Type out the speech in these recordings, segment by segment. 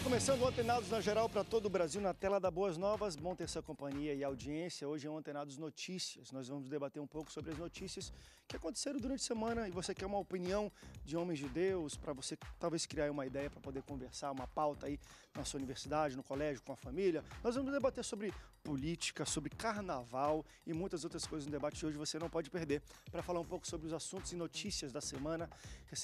Tá começando o Antenados na Geral para todo o Brasil, na tela da Boas Novas. Bom ter sua companhia e audiência. Hoje é o Antenados Notícias. Nós vamos debater um pouco sobre as notícias que aconteceram durante a semana e você quer uma opinião de homens de Deus, para você talvez criar uma ideia para poder conversar, uma pauta aí na sua universidade, no colégio, com a família. Nós vamos debater sobre política, sobre carnaval e muitas outras coisas no debate de hoje você não pode perder. Para falar um pouco sobre os assuntos e notícias da semana,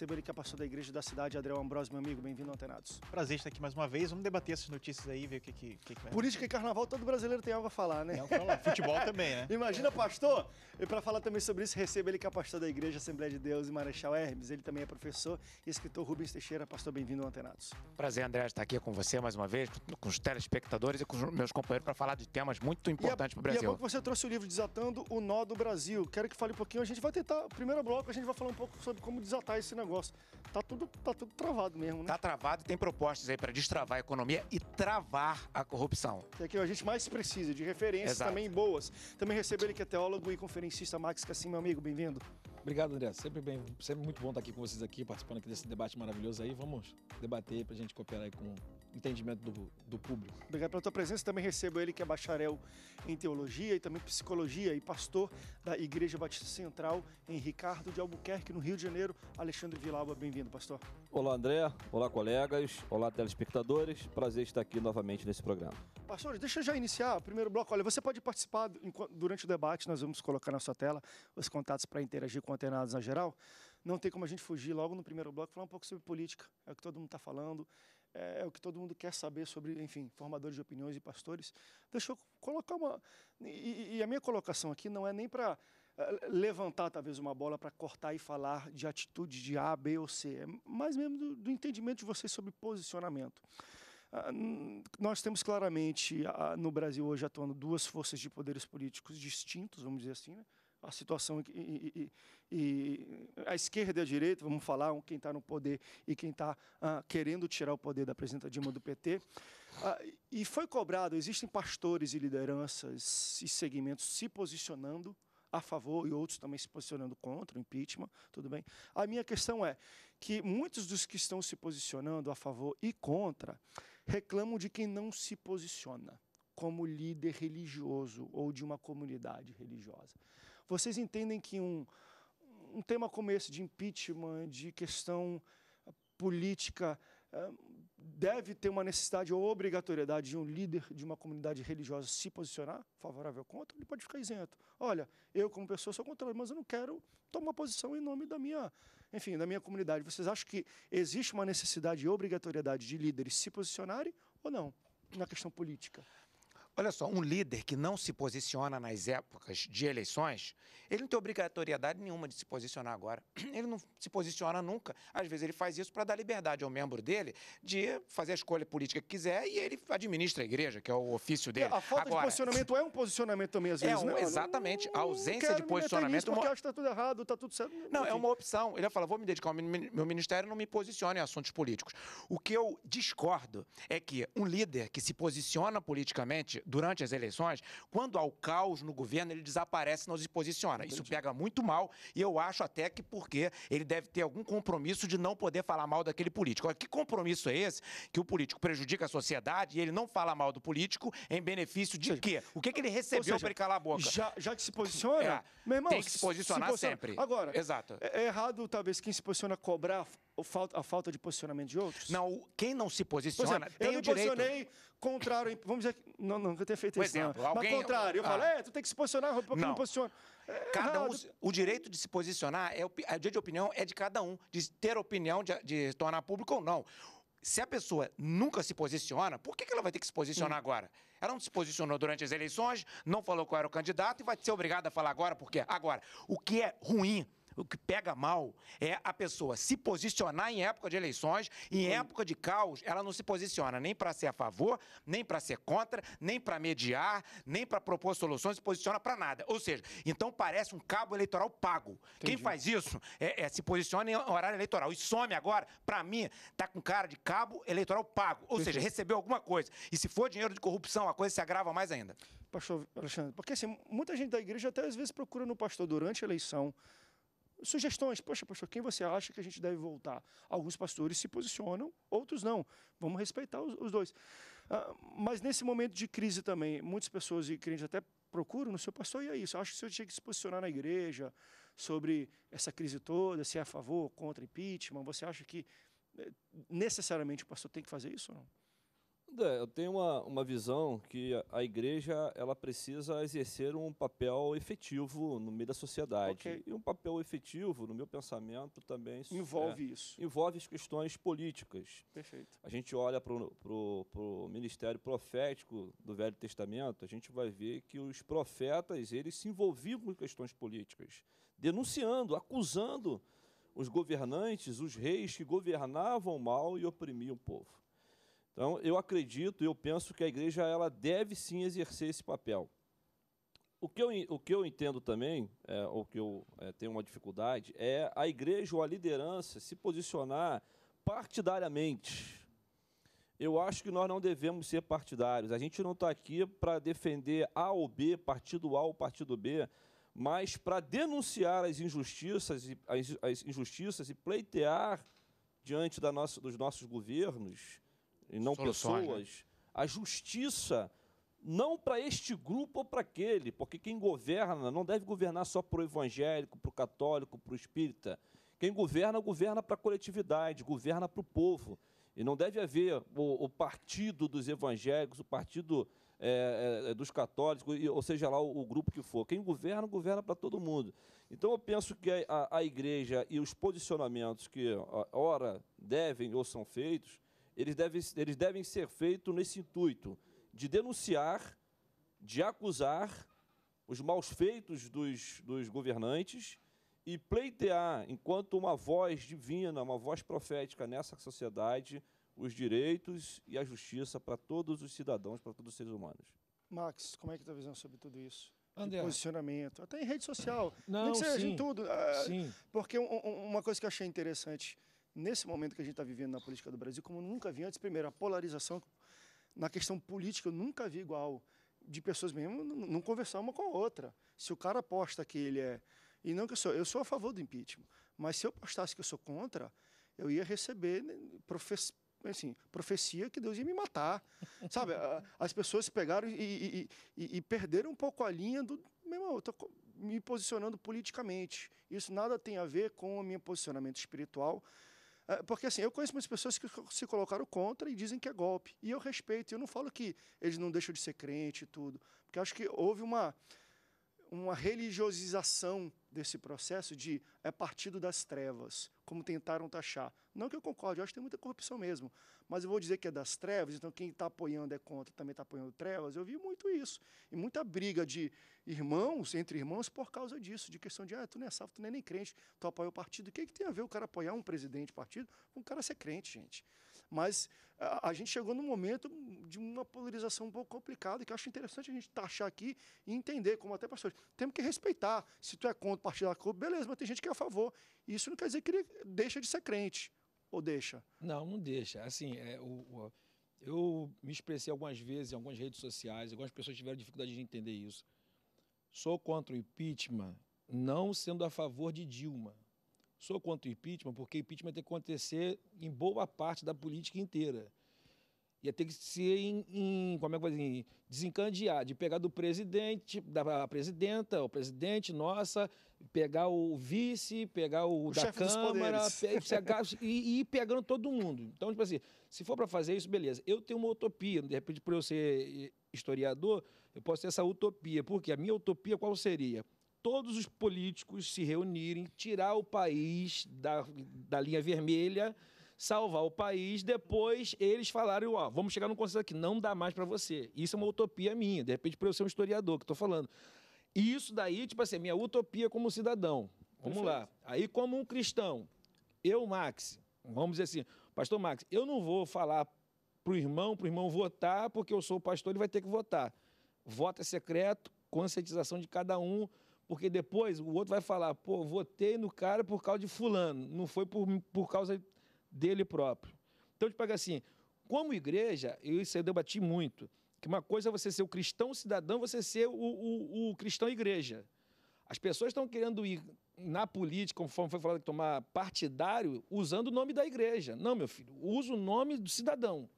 ele aqui a pastor da Igreja da Cidade, Adriel Ambrosio, meu amigo, bem-vindo ao Antenados. Prazer estar aqui mais uma vez, vamos debater essas notícias aí, ver o que, que, que, que Política e carnaval, todo brasileiro tem algo a falar, né? a falar. Futebol também, né? Imagina, pastor! E para falar também sobre isso, receba ele que é pastor da Igreja Assembleia de Deus e Marechal Hermes. Ele também é professor e escritor Rubens Teixeira. Pastor, bem-vindo ao Antenados. Prazer, André, estar aqui com você mais uma vez, com os telespectadores e com os meus companheiros para falar de temas temas muito importantes para o Brasil. E é, é bom que você trouxe o livro Desatando o Nó do Brasil. Quero que fale um pouquinho. A gente vai tentar, primeiro bloco, a gente vai falar um pouco sobre como desatar esse negócio. Tá tudo, tá tudo travado mesmo, né? Tá travado e tem propostas aí para destravar a economia e travar a corrupção. É que a gente mais precisa de referências Exato. também boas. Também recebo ele que é teólogo e conferencista Max Cassim, meu amigo, bem-vindo. Obrigado, André. Sempre, bem, sempre muito bom estar aqui com vocês aqui, participando aqui desse debate maravilhoso aí. Vamos debater para a gente cooperar aí com entendimento do, do público. Obrigado pela tua presença. Também recebo ele que é bacharel em teologia e também psicologia e pastor da Igreja Batista Central em Ricardo de Albuquerque, no Rio de Janeiro. Alexandre Vilauba, bem-vindo, pastor. Olá, André. Olá, colegas. Olá, telespectadores. Prazer estar aqui novamente nesse programa. Pastor, deixa eu já iniciar o primeiro bloco. Olha, você pode participar durante o debate, nós vamos colocar na sua tela os contatos para interagir com antenados na geral. Não tem como a gente fugir logo no primeiro bloco falar um pouco sobre política. É o que todo mundo está falando é, é, o que todo mundo quer saber sobre, enfim, formadores de opiniões e pastores. Deixa eu colocar uma. E, e a minha colocação aqui não é nem para é, levantar talvez uma bola para cortar e falar de atitude de A, B ou C, é mais mesmo do, do entendimento de vocês sobre posicionamento. Ah, nós temos claramente ah, no Brasil hoje atuando duas forças de poderes políticos distintos, vamos dizer assim, né? a situação e, e, e, a esquerda e a direita, vamos falar, quem está no poder e quem está ah, querendo tirar o poder da presidenta Dilma do PT. Ah, e foi cobrado, existem pastores e lideranças e segmentos se posicionando a favor e outros também se posicionando contra o impeachment, tudo bem. A minha questão é que muitos dos que estão se posicionando a favor e contra reclamam de quem não se posiciona como líder religioso ou de uma comunidade religiosa. Vocês entendem que um, um tema como esse de impeachment, de questão ah, política, ah, deve ter uma necessidade ou obrigatoriedade de um líder de uma comunidade religiosa se posicionar favorável ou contra, ele pode ficar isento. Olha, eu como pessoa sou contra, mas eu não quero tomar posição em nome da minha, enfim, da minha comunidade. Vocês acham que existe uma necessidade e obrigatoriedade de líderes se posicionarem ou não na questão política? Olha só, um líder que não se posiciona nas épocas de eleições, ele não tem obrigatoriedade nenhuma de se posicionar agora. Ele não se posiciona nunca. Às vezes ele faz isso para dar liberdade ao membro dele de fazer a escolha política que quiser e ele administra a igreja, que é o ofício dele. A falta agora, de posicionamento é um posicionamento também, às é vezes, é um, não, né? Exatamente. Não, a hum, ausência de posicionamento. Nisso porque acho que está tudo errado, está tudo certo. Não, é uma opção. Ele fala: vou me dedicar ao meu ministério, não me posicione em assuntos políticos. O que eu discordo é que um líder que se posiciona politicamente durante as eleições, quando há o caos no governo, ele desaparece, não se posiciona. Entendi. Isso pega muito mal e eu acho até que porque ele deve ter algum compromisso de não poder falar mal daquele político. Olha, que compromisso é esse que o político prejudica a sociedade e ele não fala mal do político em benefício de seja, quê? O que, é que ele recebeu para ele calar a boca? Já, já que se posiciona, é, meu irmão, tem que se posicionar se posiciona. sempre. Agora, Exato. É, é errado talvez quem se posiciona cobrar a falta de posicionamento de outros? Não, quem não se posiciona exemplo, tem o direito. Eu me posicionei contrário, vamos dizer, não, não, eu tenho feito isso exemplo, não. Alguém, mas contrário, eu ah, falo, é, tu tem que se posicionar, eu não, não posiciona. É, cada um, o direito de se posicionar, é, é, o dia de opinião é de cada um, de ter opinião, de, de tornar público ou não. Se a pessoa nunca se posiciona, por que, que ela vai ter que se posicionar hum. agora? Ela não se posicionou durante as eleições, não falou qual era o candidato e vai ser obrigada a falar agora, porque agora, o que é ruim o que pega mal é a pessoa se posicionar em época de eleições, em época de caos, ela não se posiciona nem para ser a favor, nem para ser contra, nem para mediar, nem para propor soluções, se posiciona para nada. Ou seja, então parece um cabo eleitoral pago. Entendi. Quem faz isso é, é, se posiciona em horário eleitoral e some agora, para mim, tá com cara de cabo eleitoral pago. Ou seja, recebeu alguma coisa. E se for dinheiro de corrupção, a coisa se agrava mais ainda. Pastor Alexandre, porque assim, muita gente da igreja até às vezes procura no pastor durante a eleição sugestões. Poxa, pastor, quem você acha que a gente deve voltar? Alguns pastores se posicionam, outros não. Vamos respeitar os, os dois. Ah, mas nesse momento de crise também, muitas pessoas e crentes até procuram no seu pastor, e é isso. acho que o senhor tinha que se posicionar na igreja sobre essa crise toda, se é a favor ou contra impeachment. Você acha que eh, necessariamente o pastor tem que fazer isso ou não? eu tenho uma, uma visão que a, igreja ela precisa exercer um papel efetivo no meio da sociedade. Okay. E um papel efetivo, no meu pensamento, também... Envolve é, isso. Envolve as questões políticas. Perfeito. A gente olha para o ministério profético do Velho Testamento, a gente vai ver que os profetas, eles se envolviam com questões políticas, denunciando, acusando os governantes, os reis que governavam mal e oprimiam o povo. Então, eu acredito, eu penso que a igreja ela deve sim exercer esse papel. O que eu, o que eu entendo também, é, ou que eu é, tenho uma dificuldade, é a igreja ou a liderança se posicionar partidariamente. Eu acho que nós não devemos ser partidários. A gente não está aqui para defender A ou B, partido A ou partido B, mas para denunciar as injustiças, as, as injustiças e pleitear diante da nossa, dos nossos governos e não Soluções, né? pessoas, né? a justiça não para este grupo ou para aquele, porque quem governa não deve governar só para o evangélico, para o católico, para o espírita. Quem governa, governa para a coletividade, governa para o povo. E não deve haver o, o partido dos evangélicos, o partido é, é, dos católicos, ou seja lá o, o, grupo que for. Quem governa, governa para todo mundo. Então eu penso que a, a, a igreja e os posicionamentos que ora devem ou são feitos eles devem, eles devem ser feitos nesse intuito de denunciar, de acusar os maus feitos dos, dos governantes e pleitear, enquanto uma voz divina, uma voz profética nessa sociedade, os direitos e a justiça para todos os cidadãos, para todos os seres humanos. Max, como é que está a visão sobre tudo isso? André. posicionamento, até em rede social, não, não que seja sim, em tudo. Ah, sim. Porque uma coisa que eu achei interessante, nesse momento que a gente está vivendo na política do Brasil, como nunca vi antes, primeiro, a polarização na questão política eu nunca vi igual, de pessoas mesmo não conversar uma com a outra. Se o cara aposta que ele é. E não que eu sou, eu sou a favor do impeachment, mas se eu apostasse que eu sou contra, eu ia receber né, assim, profecia que Deus ia me matar. Sabe? As pessoas pegaram e, e, e perderam um pouco a linha do. Meu irmão, eu tô me posicionando politicamente. Isso nada tem a ver com o meu posicionamento espiritual é, porque assim, eu conheço muitas pessoas que se colocaram contra e dizem que é golpe. E eu respeito, eu não falo que eles não deixam de ser crente e tudo. Porque acho que houve uma, uma religiosização desse processo de é partido das trevas como tentaram taxar. Não que eu concorde, eu acho que tem muita corrupção mesmo. Mas eu vou dizer que é das trevas, então quem está apoiando é contra, também está apoiando trevas. Eu vi muito isso. E muita briga de irmãos, entre irmãos, por causa disso, de questão de, ah, tu não é salvo, tu não é nem crente, tu apoia o partido. O que, é que tem a ver o cara apoiar um presidente partido com o cara ser crente, gente? Mas a, gente chegou num momento de uma polarização um pouco complicada, que eu acho interessante a gente taxar aqui e entender, como até pastor, temos que respeitar. Se tu é contra o partido da beleza, mas tem gente que é a favor. Isso não quer dizer que ele deixa de ser crente. Ou deixa? Não, não deixa. Assim, é, o, o, eu me expressei algumas vezes em algumas redes sociais, algumas pessoas tiveram dificuldade de entender isso. Sou contra o impeachment, não sendo a favor de Dilma. Sou contra o impeachment porque impeachment tem que acontecer em boa parte da política inteira. Ia ter que ser em, em como é que desencandear, de pegar do presidente, da presidenta, o presidente, nossa, pegar o vice, pegar o, o da Câmara, pegar, e, e ir pegando todo mundo. Então, tipo assim, se for para fazer isso, beleza. Eu tenho uma utopia, de repente, por eu ser eh, historiador, eu posso ter essa utopia. Porque a minha utopia qual seria? todos os políticos se reunirem, tirar o país da, da linha vermelha, salvar o país, depois eles falaram, ó, vamos chegar num consenso aqui, não dá mais para você. Isso é uma utopia minha, de repente para eu ser um historiador que estou falando. E isso daí, tipo assim, é minha utopia como cidadão. Vamos Perfeito. lá. Aí como um cristão, eu, Max, vamos dizer assim, pastor Max, eu não vou falar pro irmão, pro irmão votar, porque eu sou o pastor, ele vai ter que votar. Voto é secreto, conscientização de cada um, porque depois o outro vai falar, pô, votei no cara por causa de fulano, não foi por, por causa dele próprio. Então, tipo é assim, como igreja, e isso eu debati muito, que uma coisa é você ser o cristão cidadão, você ser o, o, o cristão igreja. As pessoas estão querendo ir na política, conforme foi falado, tomar partidário, usando o nome da igreja. Não, meu filho, usa o nome do cidadão.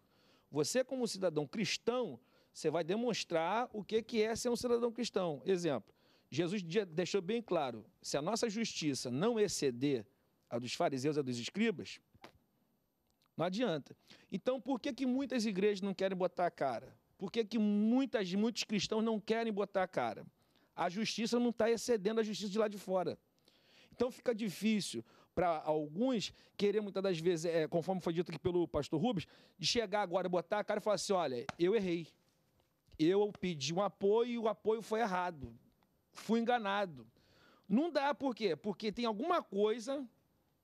Você, como cidadão cristão, você vai demonstrar o que é ser um cidadão cristão. Exemplo, Jesus deixou bem claro: se a nossa justiça não exceder a dos fariseus e a dos escribas, não adianta. Então, por que, que muitas igrejas não querem botar a cara? Por que, que muitas, muitos cristãos não querem botar a cara? A justiça não está excedendo a justiça de lá de fora. Então fica difícil para alguns querer, muitas das vezes, é, conforme foi dito aqui pelo pastor Rubens, de chegar agora e botar a cara e falar assim: olha, eu errei. Eu pedi um apoio e o apoio foi errado fui enganado. Não dá por quê? Porque tem alguma coisa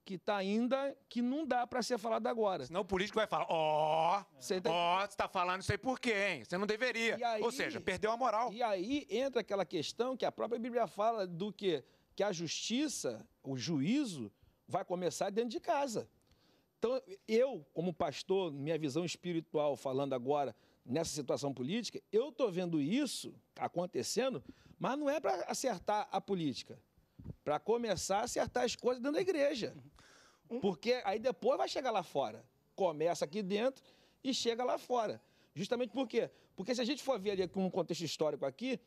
que está ainda que não dá para ser falado agora. Senão o político vai falar: ó, tá ó, você está falando isso aí por hein Você não deveria. Aí, Ou seja, perdeu a moral. E aí entra aquela questão que a própria Bíblia fala do que que a justiça, o juízo vai começar dentro de casa. Então, eu, como pastor, minha visão espiritual falando agora nessa situação política, eu estou vendo isso acontecendo mas não é para acertar a política. Para começar a acertar as coisas dentro da igreja. Uhum. Porque aí depois vai chegar lá fora. Começa aqui dentro e chega lá fora. Justamente por quê? Porque se a gente for ver ali com um contexto histórico aqui,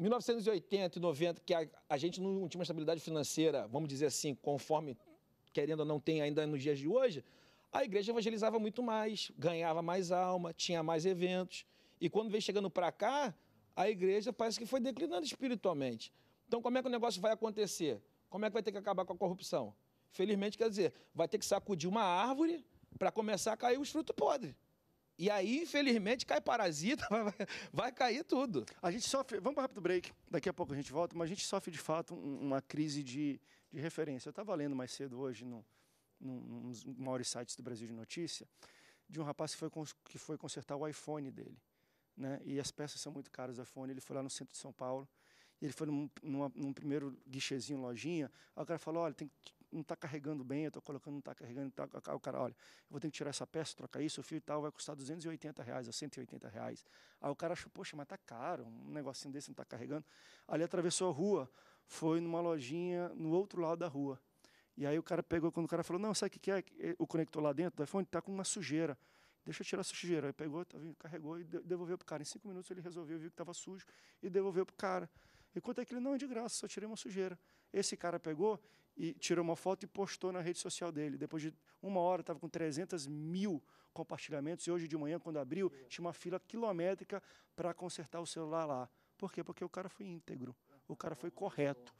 1980 e 90, que a, a gente não tinha uma estabilidade financeira, vamos dizer assim, conforme querendo ou não tem ainda nos dias de hoje, a igreja evangelizava muito mais, ganhava mais alma, tinha mais eventos. E quando vem chegando para cá, a igreja parece que foi declinando espiritualmente. Então, como é que o negócio vai acontecer? Como é que vai ter que acabar com a corrupção? Felizmente, quer dizer, vai ter que sacudir uma árvore para começar a cair os frutos podres. E aí, infelizmente, cai parasita, vai, vai, cair tudo. A gente sofre. Vamos para rápido break, daqui a pouco a gente volta, mas a gente sofre de fato uma crise de, de referência. Eu estava lendo mais cedo hoje num, num, num maiores sites do Brasil de notícia de um rapaz que foi, que foi consertar o iPhone dele né? E as peças são muito caras da Fone. Ele foi lá no centro de São Paulo, ele foi num, numa, num primeiro guichezinho, lojinha. Aí o cara falou: olha, tem que, não está carregando bem, eu estou colocando, não está carregando. Tá, o cara, olha, eu vou ter que tirar essa peça, trocar isso, o fio e tal, vai custar 280 reais ou 180 reais. Aí o cara achou: poxa, mas tá caro, um negocinho desse não está carregando. Ali atravessou a rua, foi numa lojinha no outro lado da rua. E aí o cara pegou, quando o cara falou: não, sabe o que, que é? é o conector lá dentro do iPhone está com uma sujeira deixa eu tirar sujeira. Aí pegou, tá carregou e devolveu para o cara. Em cinco minutos ele resolveu, viu que estava sujo e devolveu para o cara. Enquanto é ele não, é de graça, só tirei uma sujeira. Esse cara pegou e tirou uma foto e postou na rede social dele. Depois de uma hora, estava com 300 mil compartilhamentos. E hoje de manhã, quando abriu, tinha uma fila quilométrica para consertar o celular lá. Por quê? Porque o cara foi íntegro, o cara foi correto.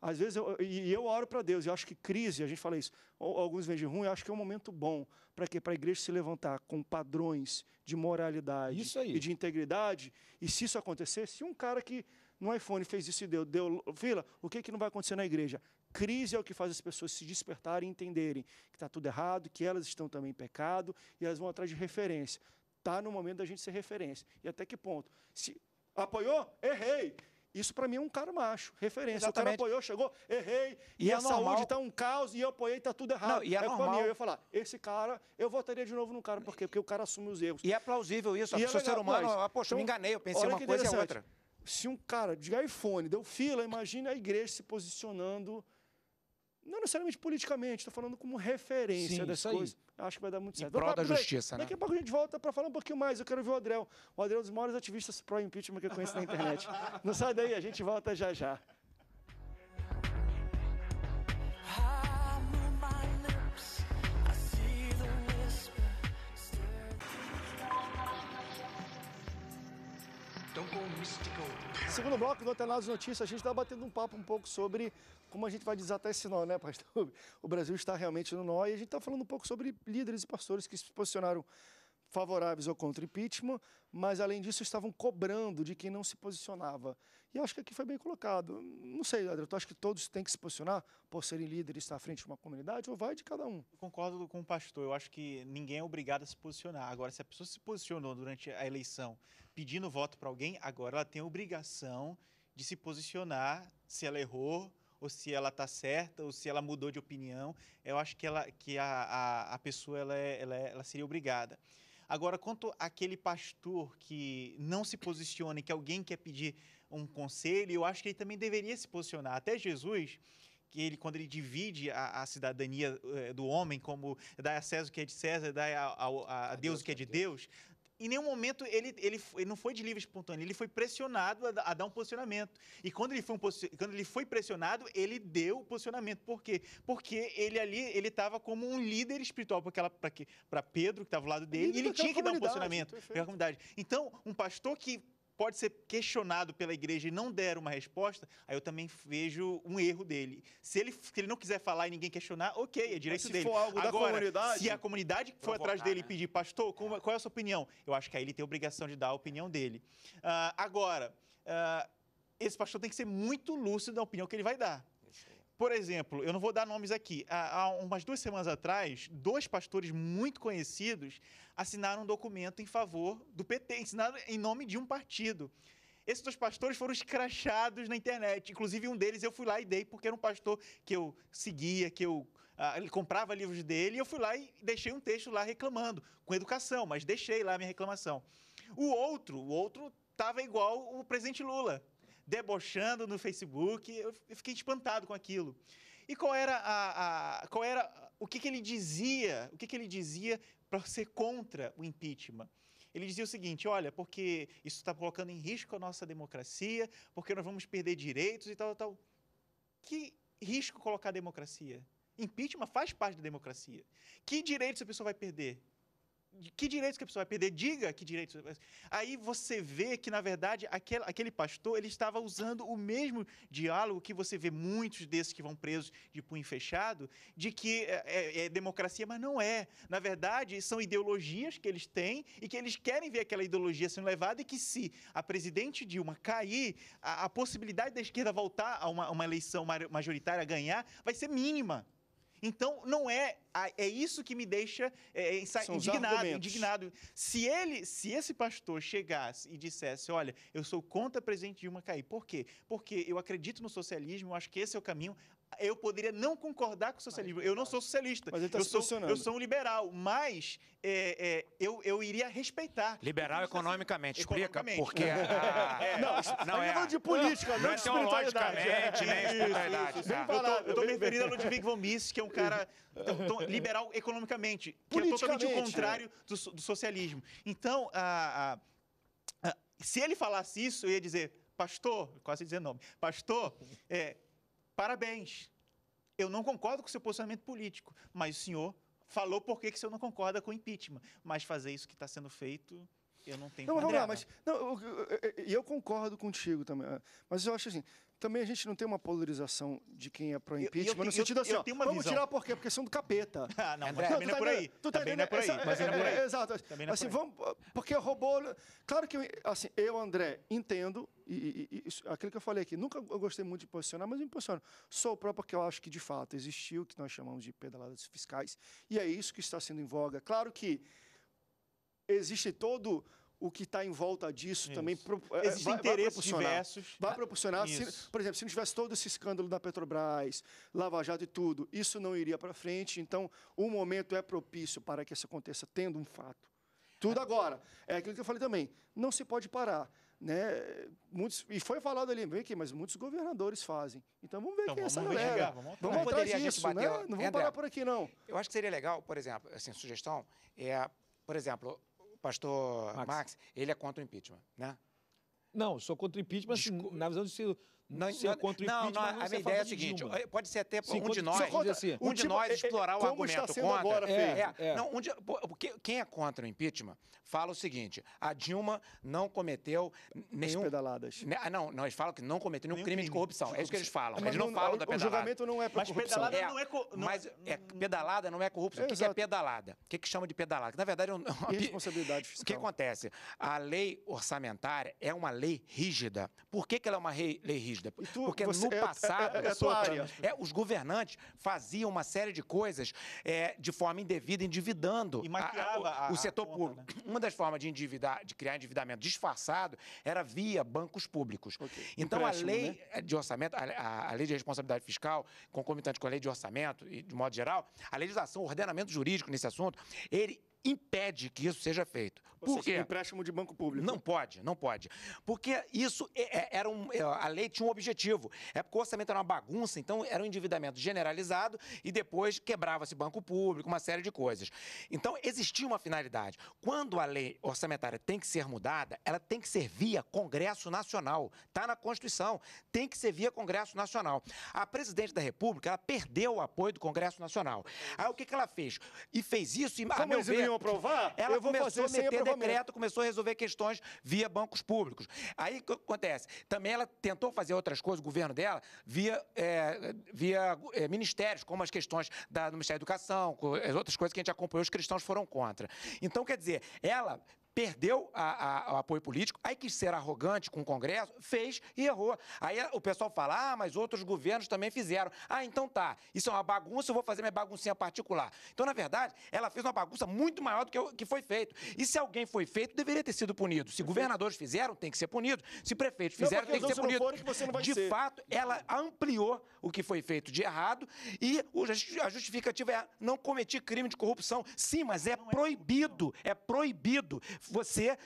Às vezes, eu, e eu oro para Deus, eu acho que crise, a gente fala isso, alguns veem de ruim, eu acho que é um momento bom para quê? Para a igreja se levantar com padrões de moralidade e de integridade. E se isso acontecer, se um cara que no iPhone fez isso e deu, deu fila, o que, que não vai acontecer na igreja? Crise é o que faz as pessoas se despertarem e entenderem que está tudo errado, que elas estão também em pecado, e elas vão atrás de referência. Está no momento da gente ser referência. E até que ponto? Se apoiou? Errei. Isso para mim é um cara macho, referência. Exatamente. O cara apoiou, chegou, errei, e, e a é normal... saúde está um caos e eu apoiei, está tudo errado. Não, e é, é normal... mim, eu ia falar, esse cara, eu votaria de novo no cara, por quê? Porque o cara assume os erros. E é plausível isso, e a pessoa é legal, ser humano, mas, ah, poxa, então, eu me então, enganei, eu pensei uma coisa e outra. Se um cara de iPhone deu fila, imagina a igreja se posicionando não necessariamente politicamente, estou falando como referência Sim, das coisas. Aí. Acho que vai dar muito certo. Em da justiça, aí. né? Daqui a pouco a gente volta para falar um pouquinho mais. Eu quero ver o Adriel. O Adriel é um dos maiores ativistas pró-impeachment que eu conheço na internet. Não sai daí, a gente volta já já. Segundo bloco do Antenados Notícias, a gente está batendo um papo um pouco sobre como a gente vai desatar esse nó, né, pastor? O Brasil está realmente no nó e a gente está falando um pouco sobre líderes e pastores que se posicionaram favoráveis ou contra impeachment, mas além disso estavam cobrando de quem não se posicionava. E acho que aqui foi bem colocado. Não sei, Adriano, acho que todos têm que se posicionar por serem líderes, estar à frente de uma comunidade, ou vai de cada um? Eu concordo com o pastor. Eu acho que ninguém é obrigado a se posicionar. Agora, se a pessoa se posicionou durante a eleição pedindo voto para alguém, agora ela tem a obrigação de se posicionar se ela errou ou se ela está certa, ou se ela mudou de opinião. Eu acho que, ela, que a, a, a pessoa ela, é, ela, é, ela, seria obrigada. Agora, quanto àquele pastor que não se posiciona e que alguém quer pedir um conselho, eu acho que ele também deveria se posicionar. Até Jesus, que ele quando ele divide a, a cidadania eh, do homem como dá a César o que é de César, dá a, a, a Deus o que é de é Deus, em nenhum momento ele, ele, ele, não foi de livre espontâneo, ele foi pressionado a, a dar um posicionamento. E quando ele, foi um, quando ele foi pressionado, ele deu o posicionamento. Por quê? Porque ele ali ele estava como um líder espiritual para Pedro, que estava ao lado dele, e ele tinha que dar um posicionamento para a comunidade. Então, um pastor que pode ser questionado pela igreja e não der uma resposta, aí eu também vejo um erro dele. Se ele, se ele não quiser falar e ninguém questionar, ok, é direito Mas se dele. For algo Agora, da comunidade, se a comunidade for atrás dele e né? pedir, pastor, como, qual é a sua opinião? Eu acho que aí ele tem a obrigação de dar a opinião dele. Uh, agora, uh, esse pastor tem que ser muito lúcido na opinião que ele vai dar. Por exemplo, eu não vou dar nomes aqui. Há umas duas semanas atrás, dois pastores muito conhecidos assinaram um documento em favor do PT, assinado em nome de um partido. Esses dois pastores foram escrachados na internet. Inclusive, um deles eu fui lá e dei, porque era um pastor que eu seguia, que eu ah, comprava livros dele, e eu fui lá e deixei um texto lá reclamando, com educação, mas deixei lá a minha reclamação. O outro, o outro estava igual o presidente Lula debochando no Facebook. Eu fiquei espantado com aquilo. E qual era a, a qual era o que, que, ele dizia? O que, que ele dizia para ser contra o impeachment? Ele dizia o seguinte: olha, porque isso está colocando em risco a nossa democracia, porque nós vamos perder direitos e tal, tal. Que risco colocar a democracia? Impeachment faz parte da democracia. Que direitos a pessoa vai perder? que direitos que a pessoa vai perder? Diga que direitos. Aí você vê que, na verdade, aquele, aquele pastor ele estava usando o mesmo diálogo que você vê muitos desses que vão presos de punho fechado, de que é, é, é democracia, mas não é. Na verdade, são ideologias que eles têm e que eles querem ver aquela ideologia sendo levada e que se a presidente Dilma cair, a, a possibilidade da esquerda voltar a uma, uma eleição majoritária, ganhar, vai ser mínima. Então, não é. É isso que me deixa é, é indignado, indignado. Se ele, se esse pastor chegasse e dissesse, olha, eu sou contra presidente Dilma cair, por quê? Porque eu acredito no socialismo, eu acho que esse é o caminho, eu poderia não concordar com o socialismo. Eu não sou socialista. Mas ele está eu, eu sou um liberal, mas é, é, eu, eu iria respeitar. Liberal assim, economicamente. Explica porque. A, é, não, não é, é. de política, não, não é de nem espiritualidade. Isso, tá. eu estou me referindo a Ludwig von Mises, que é um cara liberal economicamente, que é totalmente o contrário é. do, do socialismo. Então, a, a, se ele falasse isso, eu ia dizer, pastor, quase dizer nome, pastor, é, parabéns. Eu não concordo com o seu posicionamento político, mas o senhor falou por que, que o senhor não concorda com o impeachment. Mas fazer isso que está sendo feito eu não tenho. Não, vamos lá, mas né? não, eu, eu, eu, concordo contigo também. É. Mas eu acho assim, também a gente não tem uma polarização de quem é pro impeachment, eu, no sentido assim, ó, vamos visão. tirar por quê? Porque são do capeta. ah, não, André, é tá tá mas também não é por aí. É, tu também não é assim, por aí. Mas é por aí. Exato. Assim, vamos, porque roubou... Claro que, assim, eu, André, entendo, e, e, e, aquilo que eu falei aqui, nunca eu gostei muito de posicionar, mas me posiciono. Sou o próprio que eu acho que, de fato, existiu, que nós chamamos de pedaladas fiscais, e é isso que está sendo em voga. Claro que existe todo o que está em volta disso Isso. também Existem vai, interesses vai proporcionar, diversos. Vai proporcionar. Se, por exemplo, se não tivesse todo esse escândalo da Petrobras, Lava Jato e tudo, isso não iria para frente. Então, o momento é propício para que isso aconteça, tendo um fato. Tudo agora. É aquilo que eu falei também. Não se pode parar. Né? Muitos, e foi falado ali, vem aqui, mas muitos governadores fazem. Então vamos ver então, quem é essa galera. Chegar, vamos, vamos atrás disso, né? Não vamos André, parar por aqui, não. Eu acho que seria legal, por exemplo, assim, sugestão, é, por exemplo, pastor Max. Max. ele é contra o impeachment, né? Não, sou contra o impeachment, na visão de não, se não, contra o não, não, a minha ideia é a seguinte, Dilma. Eh, pode ser até Sim, um de nós, contra, um de tipo, nós é, é, explorar o argumento contra. Agora, é, é, Não, um de, porque quem é contra o impeachment fala o seguinte: a Dilma não cometeu nenhum As pedaladas. Ne, né, ah, não, não, eles falam que não cometeu nenhum, crime, crime, de corrupção. É isso que eles falam. Mas eles não, não falam o, da pedalada. O julgamento não é mas corrupção. Mas pedalada é, não é co, não, Mas é pedalada não é corrupção. o que, é pedalada? O que, que chama de pedalada? Na verdade, é uma responsabilidade fiscal. O que acontece? A lei orçamentária é uma lei rígida. Por que, que ela é uma lei rígida? anos depois. Tu, porque no é, é, passado, é, é, é, é, os governantes faziam uma série de coisas é, de forma indevida, endividando e a, a, o, o setor público. Né? Uma das formas de endividar, de criar endividamento disfarçado, era via bancos públicos. Okay. Então a lei né? de orçamento, a, a, lei de responsabilidade fiscal, concomitante com a lei de orçamento e de modo geral, a legislação, o ordenamento jurídico nesse assunto, ele impede que isso seja feito. Por quê? empréstimo de banco público. Não pode, não pode. Porque isso é, é, era um, é, a lei tinha um objetivo. É porque o orçamento era uma bagunça, então era um endividamento generalizado e depois quebrava-se banco público, uma série de coisas. Então existia uma finalidade. Quando a lei orçamentária tem que ser mudada, ela tem que ser via Congresso Nacional. Está na Constituição. Tem que ser via Congresso Nacional. A presidente da República, ela perdeu o apoio do Congresso Nacional. Aí o que, que ela fez? E fez isso e, Como a meu eles ver, aprovar? Ela eu vou fazer a meter decreto, começou a resolver questões via bancos públicos. Aí o que acontece? Também ela tentou fazer outras coisas, o governo dela, via, é, via é, ministérios, como as questões da, do Ministério da Educação, as outras coisas que a gente acompanhou, os cristãos foram contra. Então, quer dizer, ela perdeu a, a, o apoio político, aí quis ser arrogante com o Congresso, fez e errou. Aí o pessoal fala, ah, mas outros governos também fizeram. Ah, então tá, isso é uma bagunça, eu vou fazer minha baguncinha particular. Então, na verdade, ela fez uma bagunça muito maior do que, o, que foi feito. E se alguém foi feito, deveria ter sido punido. Se governadores fizeram, tem que ser punido. Se prefeitos fizeram, não, tem que ser punido. Forem, que de ser. fato, ela ampliou o que foi feito de errado e a justificativa é não cometi crime de corrupção. Sim, mas é não proibido. É, é proibido você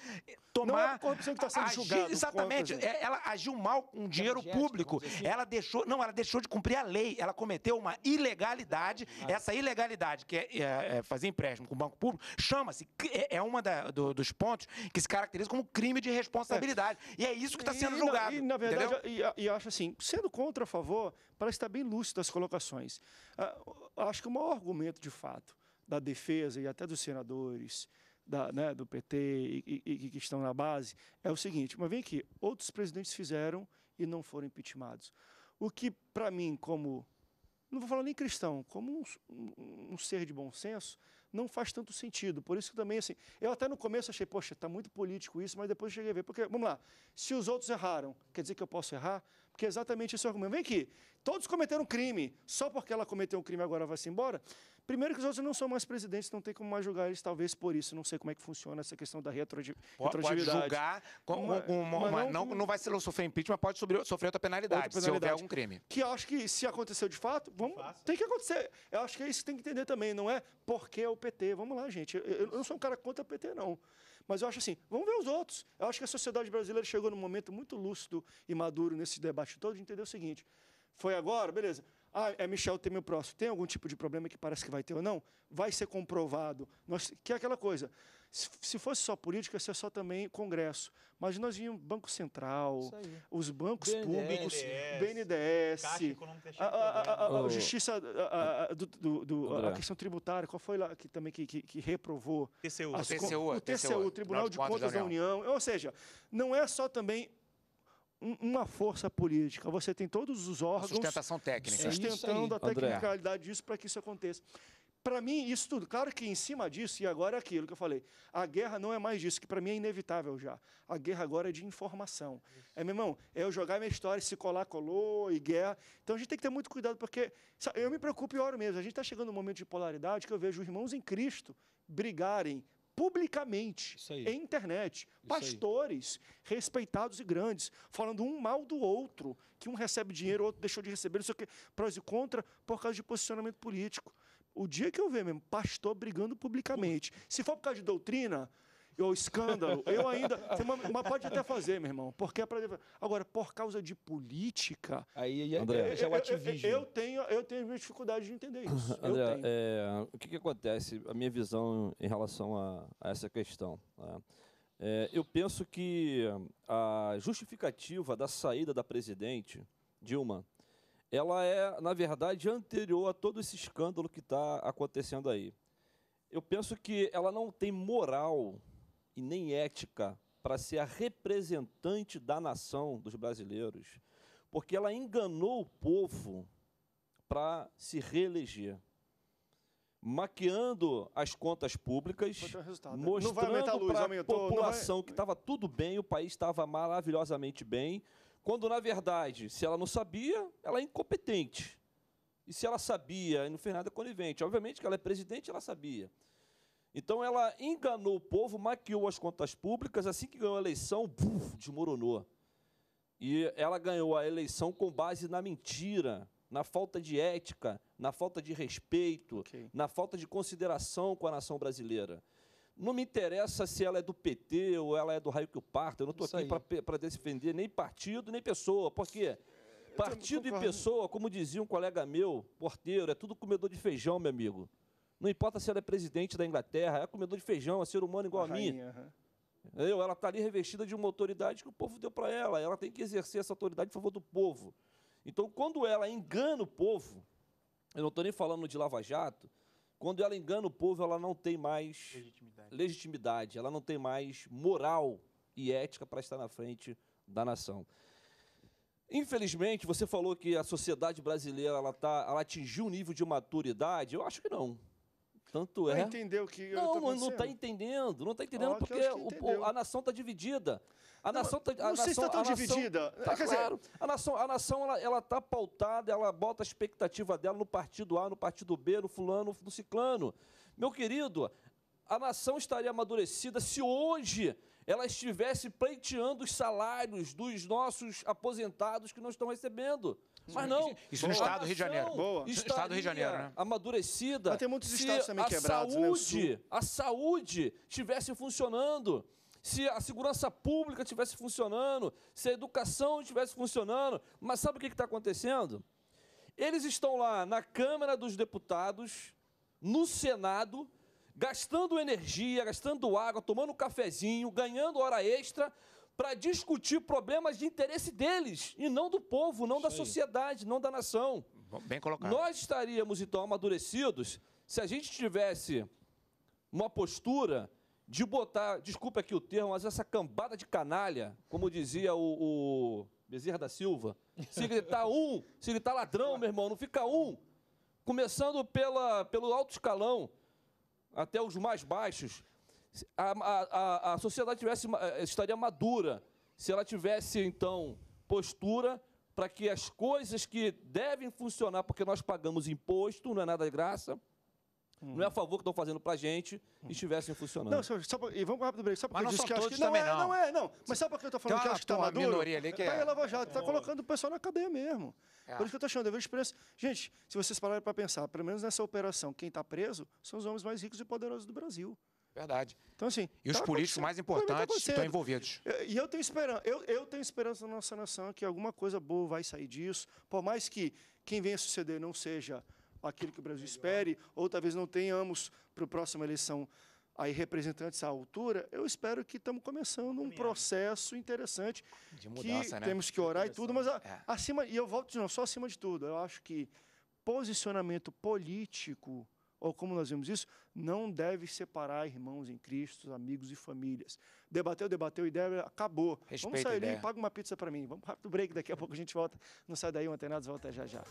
tomar. Não é a corrupção que está sendo agir, Exatamente. É, ela agiu mal com dinheiro público. Assim. Ela deixou. Não, ela deixou de cumprir a lei. Ela cometeu uma ilegalidade. Ah. Essa ilegalidade, que é, é, é fazer empréstimo com o banco público, chama-se. É, é um do, dos pontos que se caracteriza como crime de responsabilidade. E é isso que está sendo e, julgado. E, na verdade, e, e acho assim, sendo contra a favor, parece estar tá bem lúcido as colocações. Ah, acho que o maior argumento de fato da defesa e até dos senadores da, né, do PT e, e, e, que estão na base, é o seguinte: mas vem aqui, outros presidentes fizeram e não foram impeachmentados. O que, para mim, como. Não vou falar nem cristão, como um, um, um, ser de bom senso, não faz tanto sentido. Por isso que também, assim, eu até no começo achei, poxa, está muito político isso, mas depois eu cheguei a ver. Porque, vamos lá, se os outros erraram, quer dizer que eu posso errar? Porque é exatamente esse argumento. Vem aqui, todos cometeram crime, só porque ela cometeu um crime agora vai-se embora? Primeiro que os outros não são mais presidentes, não tem como mais julgar eles, talvez por isso. Não sei como é que funciona essa questão da retroatividade. Pode, julgar, como, uma, uma, uma, uma não, não, vai sofrer impeachment, pode sofrer, sofrer outra, penalidade, outra penalidade, se houver algum crime. Que eu acho que se aconteceu de fato, vamos, tem que acontecer. Eu acho que é isso que tem que entender também, não é porque é o PT. Vamos lá, gente. Eu, eu não sou um cara contra o PT, não. Mas eu acho assim, vamos ver os outros. Eu acho que a sociedade brasileira chegou num momento muito lúcido e maduro nesse debate todo de entender o seguinte. Foi agora, beleza. Ah, é Michel Temer o próximo. Tem algum tipo de problema que parece que vai ter ou não? Vai ser comprovado. Nós, que é aquela coisa. Se, se fosse só política, ia ser só também Congresso. Mas nós vínhamos Banco Central, os bancos BNDES, públicos, BNDES, a, a, a, a, Justiça, do, do, do, a, questão tributária, qual foi lá que também que, que, que reprovou? TCU. As, TCU. O TCU, TCU Tribunal de Contas da União. da União. Ou seja, não é só também uma força política. Você tem todos os órgãos. A sustentação técnica. É sustentando é a tecnicalidade disso para que isso aconteça. Para mim, isso tudo, claro que em cima disso, e agora é aquilo que eu falei, a guerra não é mais disso, que para mim é inevitável já. A guerra agora é de informação. Isso. É, meu irmão, é eu jogar minha história, se colar, colou, e guerra. Então a gente tem que ter muito cuidado, porque sabe, eu me preocupo e oro mesmo. A gente está chegando num momento de polaridade que eu vejo irmãos em Cristo brigarem publicamente em internet. Isso Pastores aí. respeitados e grandes, falando um mal do outro, que um recebe dinheiro, o outro deixou de receber, não sei o quê, prós e contra, por causa de posicionamento político. O dia que eu ver mesmo pastor brigando publicamente, se for por causa de doutrina, o escândalo. Eu ainda. mas pode até fazer, meu irmão. Porque é pra... Agora, por causa de política. Aí, André, é, o ativismo. Eu, tenho, eu tenho dificuldade de entender isso. André, é, o que, que, acontece? A minha visão em relação a, a essa questão. Né? É, eu penso que a justificativa da saída da presidente Dilma, ela é, na verdade, anterior a todo esse escândalo que está acontecendo aí. Eu penso que ela não tem moral e nem ética para ser a representante da nação dos brasileiros, porque ela enganou o povo para se reeleger maquiando as contas públicas, um né? mostrando para a população vai... que estava tudo bem, o país estava maravilhosamente bem, quando, na verdade, se ela não sabia, ela é incompetente. E se ela sabia e não fez nada conivente, obviamente que ela é presidente, ela sabia. Então ela enganou o povo, maquiou as contas públicas, assim que ganhou a eleição, buf, desmoronou. E ela ganhou a eleição com base na mentira, na falta de ética, na falta de respeito, okay. na falta de consideração com a nação brasileira. Não me interessa se ela é do PT ou ela é do raio que o parto. Eu não estou aqui para defender nem partido, nem pessoa. Por quê? partido e pessoa, como dizia um colega meu, porteiro, é tudo comedor de feijão, meu amigo. Não importa se ela é presidente da Inglaterra, é comedor de feijão, é ser humano igual a, a mim. Uhum. Ela está ali revestida de uma autoridade que o povo deu para ela. Ela tem que exercer essa autoridade em favor do povo. Então, quando ela engana o povo, eu não estou nem falando de Lava Jato, quando ela engana o povo, ela não tem mais legitimidade, legitimidade ela não tem mais moral e ética para estar na frente da nação. Infelizmente, você falou que a sociedade brasileira ela tá, ela atingiu um nível de maturidade. Eu acho que não. Tanto é. Não entendeu que. Não, tá não está entendendo. Não está entendendo porque o, a nação está dividida. A não, nação está. a não sei tá nação, se está tão dividida. Tá, claro. A nação, a nação ela está pautada, ela bota a expectativa dela no partido A, no partido B, no fulano, no ciclano. Meu querido, a nação estaria amadurecida se hoje ela estivesse pleiteando os salários dos nossos aposentados que não estão recebendo. Mas não. Isso no estado do Rio de Janeiro. Boa. Estado do Rio de Janeiro, né? Amadurecida. Mas tem muitos estados também quebrados, né? saúde, né? A saúde estivesse funcionando. Se a segurança pública estivesse funcionando, se a educação estivesse funcionando. Mas sabe o que está acontecendo? Eles estão lá na Câmara dos Deputados, no Senado, gastando energia, gastando água, tomando um cafezinho, ganhando hora extra para discutir problemas de interesse deles e não do povo, não Isso da aí. sociedade, não da nação. Bem colocado. Nós estaríamos então amadurecidos se a gente tivesse uma postura de botar, desculpa aqui o termo, mas essa cambada de canalha, como dizia o, o Bezerra da Silva, se gritar um, se gritar ladrão, meu irmão, não fica um. Começando pela, pelo alto escalão, até os mais baixos, a, a, a sociedade tivesse, eh, estaria madura se ela tivesse, então, postura para que as coisas que devem funcionar, porque nós pagamos imposto, não é nada de graça, não é a favor que estão fazendo para a gente e estivessem funcionando. Não, senhor, só pra, e vamos rápido, só porque eu disse que acho que não, é, não. não é, não. Mas sabe porque que eu estou falando Tem que acho que está maduro? minoria ali que tá é... Pega Jato, está tá colocando o pessoal na cadeia mesmo. É. Por isso que eu estou achando, eu vejo preço... Gente, se vocês pararem para pensar, pelo menos nessa operação, quem está preso são os homens mais ricos e poderosos do Brasil. Verdade. Então, assim, e os tá políticos mais importantes tá estão envolvidos. E eu tenho esperança, eu, eu tenho esperança na nossa nação que alguma coisa boa vai sair disso, por mais que quem venha suceder não seja aquilo que o Brasil espere, ou talvez não tenhamos para a próxima eleição aí representantes à altura, eu espero que estamos começando um processo interessante de mudança, que né? temos que orar e tudo, mas a, é. acima e eu volto não só acima de tudo, eu acho que posicionamento político ou como nós vemos isso, não deve separar irmãos em Cristo, amigos e famílias. Debateu, debateu, ideia, acabou. Respeito vamos sair ali e paga uma pizza para mim. Vamos rápido break, daqui a pouco a gente volta. Não sai daí, o Antenados volta já já.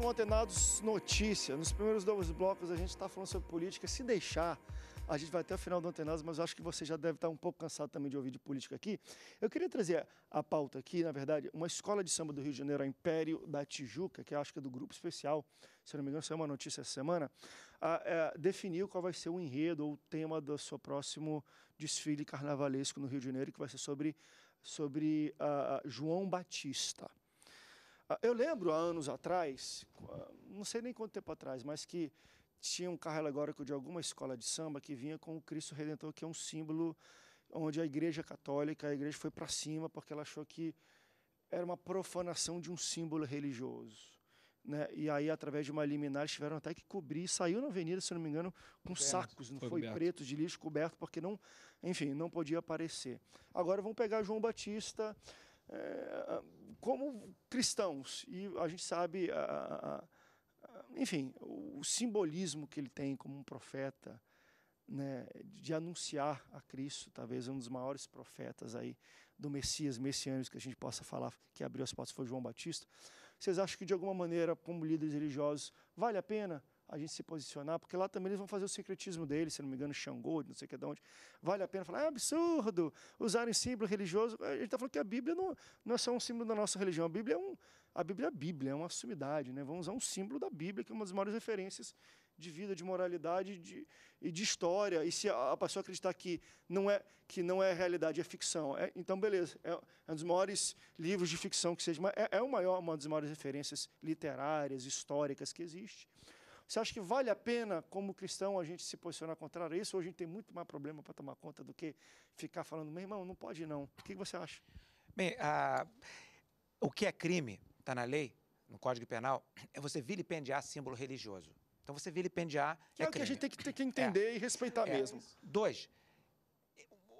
do antenados Notícia. Nos primeiros dois blocos a gente está falando sobre política. Se deixar, a gente vai até o final do Antenados, mas acho que você já deve estar tá um pouco cansado também de ouvir de política aqui. Eu queria trazer a pauta aqui, na verdade, uma escola de samba do Rio de Janeiro, a Império da Tijuca, que acho que é do Grupo Especial, se não me engano, saiu uma notícia essa semana, a, a, é, definiu qual vai ser o enredo ou o tema do seu próximo desfile carnavalesco no Rio de Janeiro, que vai ser sobre, sobre a, João Batista. Ah, eu lembro há anos atrás, ah, não sei nem quanto tempo atrás, mas que tinha um carro alegórico de alguma escola de samba que vinha com o Cristo Redentor, que é um símbolo onde a Igreja Católica, a Igreja foi para cima porque ela achou que era uma profanação de um símbolo religioso. Né? E aí, através de uma liminar, eles tiveram até que cobrir. Saiu na avenida, se não me engano, com coberto, sacos, não foi, foi de lixo coberto, porque não, enfim, não podia aparecer. Agora vão pegar João Batista, é, como cristãos. E a gente sabe, a, a, a, enfim, o, o, simbolismo que ele tem como um profeta, né, de anunciar a Cristo, talvez um dos maiores profetas aí do Messias, messiânico que a gente possa falar, que abriu as portas foi João Batista. Vocês acham que de alguma maneira, como líderes religiosos, vale a pena a gente se posicionar, porque lá também eles vão fazer o secretismo deles, se não me engano, Xangô, não sei o que é de onde. Vale a pena falar, é absurdo usarem símbolo religioso. A gente está falando que a Bíblia não, não é só um símbolo da nossa religião, a Bíblia é um, a Bíblia é a Bíblia, é uma sumidade, né? Vamos usar um símbolo da Bíblia, que é uma das maiores referências de vida, de moralidade de, e de história. E se a, a pessoa acreditar que não é que não é realidade, é ficção, é, então beleza, é, é, um dos maiores livros de ficção que seja, mas é, é o maior, uma das maiores referências literárias, históricas que existe. Você acha que vale a pena, como cristão, a gente se posicionar contra isso? Hoje a gente tem muito mais problema para tomar conta do que ficar falando, meu irmão, não pode não. O que você acha? Bem, a... o que é crime, está na lei, no Código Penal, é você vilipendiar símbolo religioso. Então você vilipendiar que é, é o crime. que a gente tem que, tem que entender é. e respeitar é. mesmo. Dois,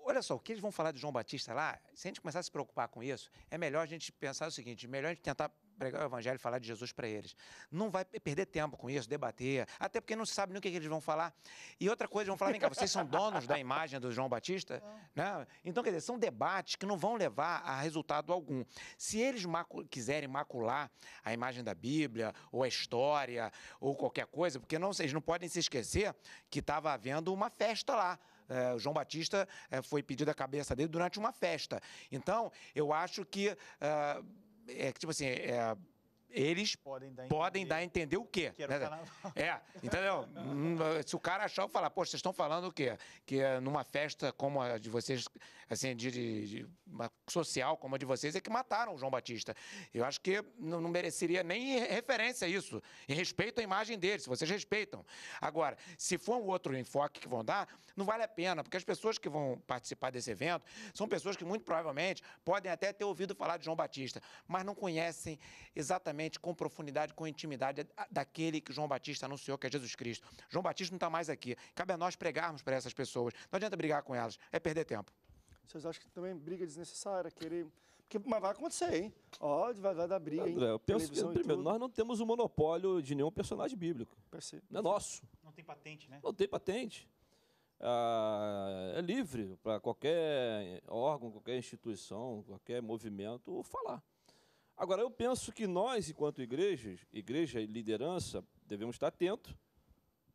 olha só, o que eles vão falar de João Batista lá, se a gente começar a se preocupar com isso, é melhor a gente pensar o seguinte, melhor a gente tentar pregar o evangelho e falar de Jesus para eles. Não vai perder tempo com isso, debater, até porque não sabe nem o que, que eles vão falar. E outra coisa, vão falar, vem cá, vocês são donos da imagem do João Batista? Né? Então, quer dizer, são debates que não vão levar a resultado algum. Se eles macu quiserem macular a imagem da Bíblia, ou a história, ou qualquer coisa, porque não, eles não podem se esquecer que estava havendo uma festa lá. É, o João Batista é, foi pedido a cabeça dele durante uma festa. Então, eu acho que. É, é que, tipo assim, é, eles podem dar, podem entender. dar a entender o quê? Que era né? carnaval. É, entendeu? Hum, se o cara achar, eu falar, poxa, vocês estão falando o quê? Que é numa festa como a de vocês, assim, de, de, de social como a de vocês, é que mataram o João Batista. Eu acho que não, não mereceria nem referência a isso. E respeito à imagem dele, se vocês respeitam. Agora, se for um outro enfoque que vão dar, não vale a pena, porque as pessoas que vão participar desse evento são pessoas que muito provavelmente podem até ter ouvido falar de João Batista, mas não conhecem exatamente com profundidade, com intimidade daquele que João Batista anunciou que é Jesus Cristo. João Batista não está mais aqui. Cabe a nós pregarmos para essas pessoas. Não adianta brigar com elas, é perder tempo. Vocês acham que também briga é desnecessária, querer. Porque, mas vai acontecer, hein? Ó, vai, vai dar briga, André, eu penso que, primeiro, nós não temos o um monopólio de nenhum personagem bíblico. Percebo. Não é nosso. Não tem patente, né? Não tem patente. Ah, é livre para qualquer órgão, qualquer instituição, qualquer movimento falar. Agora, eu penso que nós, enquanto igrejas, igreja e liderança, devemos estar atentos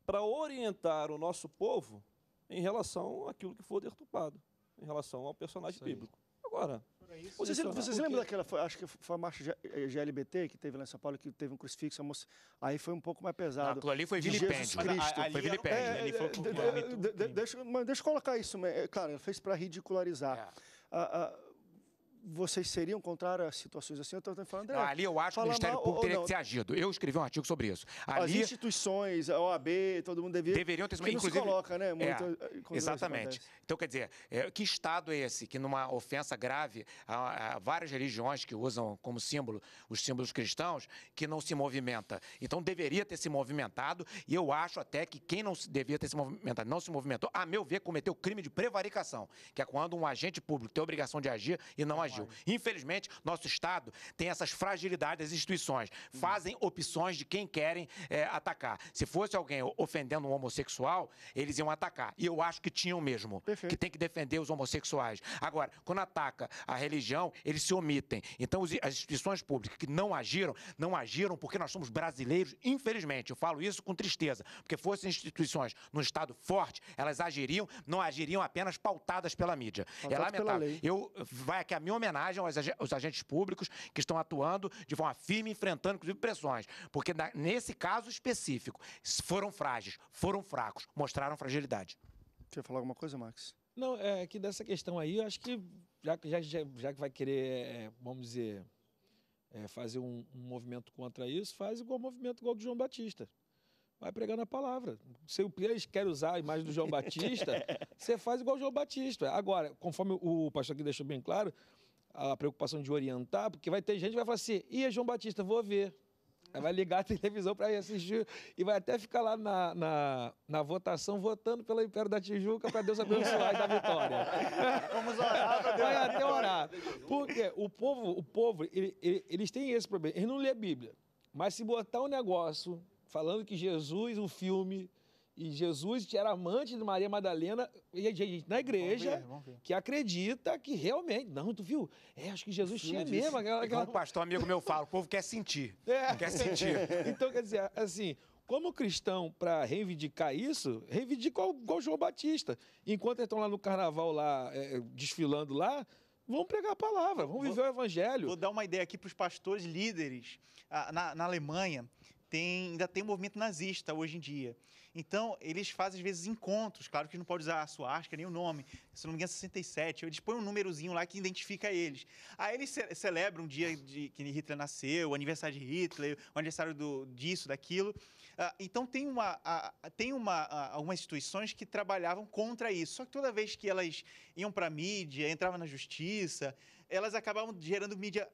para orientar o nosso povo em relação àquilo que for deturpado, em relação ao personagem bíblico. Agora, isso, vocês, vocês lembram daquela, acho que foi a marcha GLBT eh, que teve lá em São Paulo, que teve um crucifixo, a moça, aí foi um pouco mais pesado. Não, ali foi vilipêndio. Ah, ah, foi vilipêndio. É, é, é, deixa eu colocar isso, claro, ele fez para ridicularizar. Ah, vocês seriam contrários a situações assim? Eu estou falando, André, não, ali eu acho que o Ministério mal, Público teria não. que ser agido. Eu escrevi um artigo sobre isso. Ali, As instituições, a OAB, todo mundo deveria... Deveriam ter... Que inclusive, não se coloca, né? É, Muito, é, exatamente. Então, quer dizer, é, que Estado é esse que numa ofensa grave a, a, várias religiões que usam como símbolo os símbolos cristãos, que não se movimenta? Então, deveria ter se movimentado e eu acho até que quem não se, devia ter se movimentado não se movimentou, a meu ver, cometeu crime de prevaricação, que é quando um agente público tem a obrigação de agir e não agir frágil. Infelizmente, nosso Estado tem essas fragilidades das instituições. Fazem opções de quem querem é, atacar. Se fosse alguém ofendendo um homossexual, eles iam atacar. E eu acho que tinham mesmo. Perfeito. Que tem que defender os homossexuais. Agora, quando ataca a religião, eles se omitem. Então, as instituições públicas que não agiram, não agiram porque nós somos brasileiros, infelizmente. Eu falo isso com tristeza. Porque fossem instituições num Estado forte, elas agiriam, não agiriam apenas pautadas pela mídia. é lamentável. Eu, vai aqui a minha homenagem aos, ag agentes públicos que estão atuando de forma firme, enfrentando, inclusive, pressões. Porque na, nesse caso específico, foram frágeis, foram fracos, mostraram fragilidade. Quer falar alguma coisa, Max? Não, é que dessa questão aí, eu acho que já, já, já que vai querer, é, vamos dizer, é, fazer um, um, movimento contra isso, faz igual movimento igual do João Batista. Vai pregando a palavra. Se eles querem usar a imagem do João Batista, você faz igual o João Batista. Agora, conforme o pastor aqui deixou bem claro, a preocupação de orientar, porque vai ter gente que vai falar assim, e é João Batista, vou ver. Aí vai ligar a televisão para assistir e vai até ficar lá na, na, na votação votando pelo Império da Tijuca para Deus abençoar e dar vitória. Vamos orar Deus. Vai até orar. Porque o povo, o povo ele, ele, eles têm esse problema. Eles não lê a Bíblia. Mas se botar um negócio falando que Jesus, um filme, e Jesus era amante de Maria Madalena e a gente na igreja vamos ver, vamos ver. que acredita que realmente. Não, tu viu? É, acho que Jesus Sim, tinha mesmo. Aquela, aquela... Um pastor amigo meu fala, o povo quer sentir. É. Quer sentir. então, quer dizer, assim, como cristão, para reivindicar isso, reivindica igual João Batista. Enquanto eles estão lá no carnaval, lá, é, é desfilando lá, Vamos pregar a palavra, vamos viver vou, o evangelho. Vou dar uma ideia aqui para os pastores líderes. Ah, na, na, Alemanha tem, ainda tem um movimento nazista hoje em dia. Então, eles fazem, às vezes, encontros. Claro que não pode usar a suástica nem o nome. Se não me engano, 67. Eles põem um númerozinho lá que identifica eles. Aí eles ce celebram um dia de, que Hitler nasceu, o aniversário de Hitler, o aniversário do, disso, daquilo. Ah, então, tem, uma, tem uma, algumas instituições que trabalhavam contra isso. Só que toda vez que elas iam para a mídia, entravam na justiça, elas acabavam gerando mídia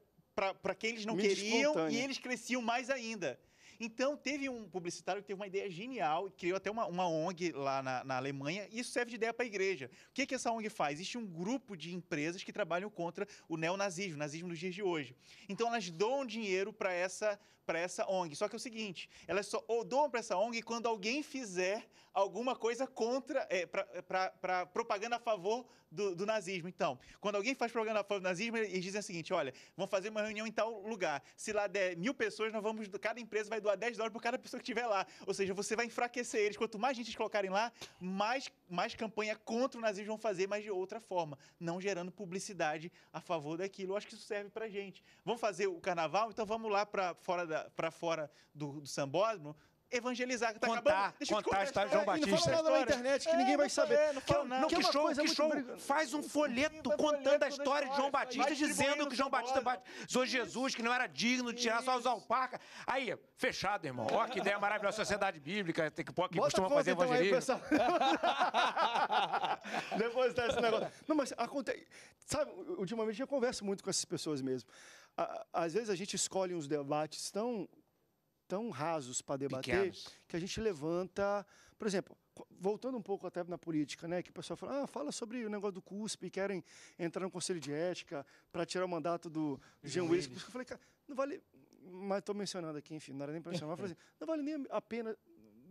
para quem eles não mídia queriam espontânea. e eles cresciam mais ainda. Então, teve um publicitário que teve uma ideia genial e criou até uma, uma ONG lá na, na Alemanha. E isso serve de ideia para a igreja. O que, que essa ONG faz? Existe um grupo de empresas que trabalham contra o neonazismo, o nazismo dos dias de hoje. Então, elas doam dinheiro para essa, essa ONG. Só que é o seguinte, elas só doam para essa ONG quando alguém fizer alguma coisa contra, é, para propaganda a favor do, do nazismo. Então, quando alguém faz propaganda do nazismo, eles dizem o seguinte: olha, vamos fazer uma reunião em tal lugar. Se lá der mil pessoas, nós vamos. Cada empresa vai doar 10 dólares por cada pessoa que estiver lá. Ou seja, você vai enfraquecer eles. Quanto mais gente eles colocarem lá, mais, mais campanha contra o nazismo vão fazer, mas de outra forma, não gerando publicidade a favor daquilo. Eu acho que isso serve pra gente. Vamos fazer o carnaval, então vamos lá para fora, fora do, do sambódromo, evangelizar. Tá contar, acabando. Deixa contar, contar a história de João Batista. É, não fala nada na internet que é, ninguém vai saber. não, fala, não, é, não, que, é show, é que show. Faz um folheto contando a história de João Batista, dizendo que João Batista batizou Jesus, que não era digno de tirar só os alpacas. Aí, fechado, irmão. Ó, que ideia maravilhosa. Sociedade Bíblica, que, que costuma conta, fazer então, evangelismo. Então, Depois desse tá negócio. Não, mas acontece... Sabe, ultimamente eu converso muito com essas pessoas mesmo. Às vezes a gente escolhe uns debates tão tão rasos para debater Pequenos. que a gente levanta, por exemplo, voltando um pouco até na política, né, que o pessoal fala, ah, fala sobre o negócio do cuspe, querem entrar no conselho de ética para tirar o mandato do Jean Willis. Por isso que eu falei, cara, não vale, mas estou mencionando aqui, enfim, não era nem para mencionar, mas falei assim, não vale nem a pena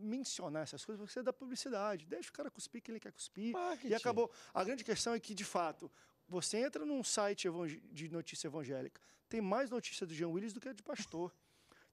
mencionar essas coisas, porque você é dá publicidade, deixa o cara cuspir que ele quer cuspir, Marketing. e acabou. A grande questão é que, de fato, você entra num site de notícia evangélica, tem mais notícia do Jean Willis do que a de pastor.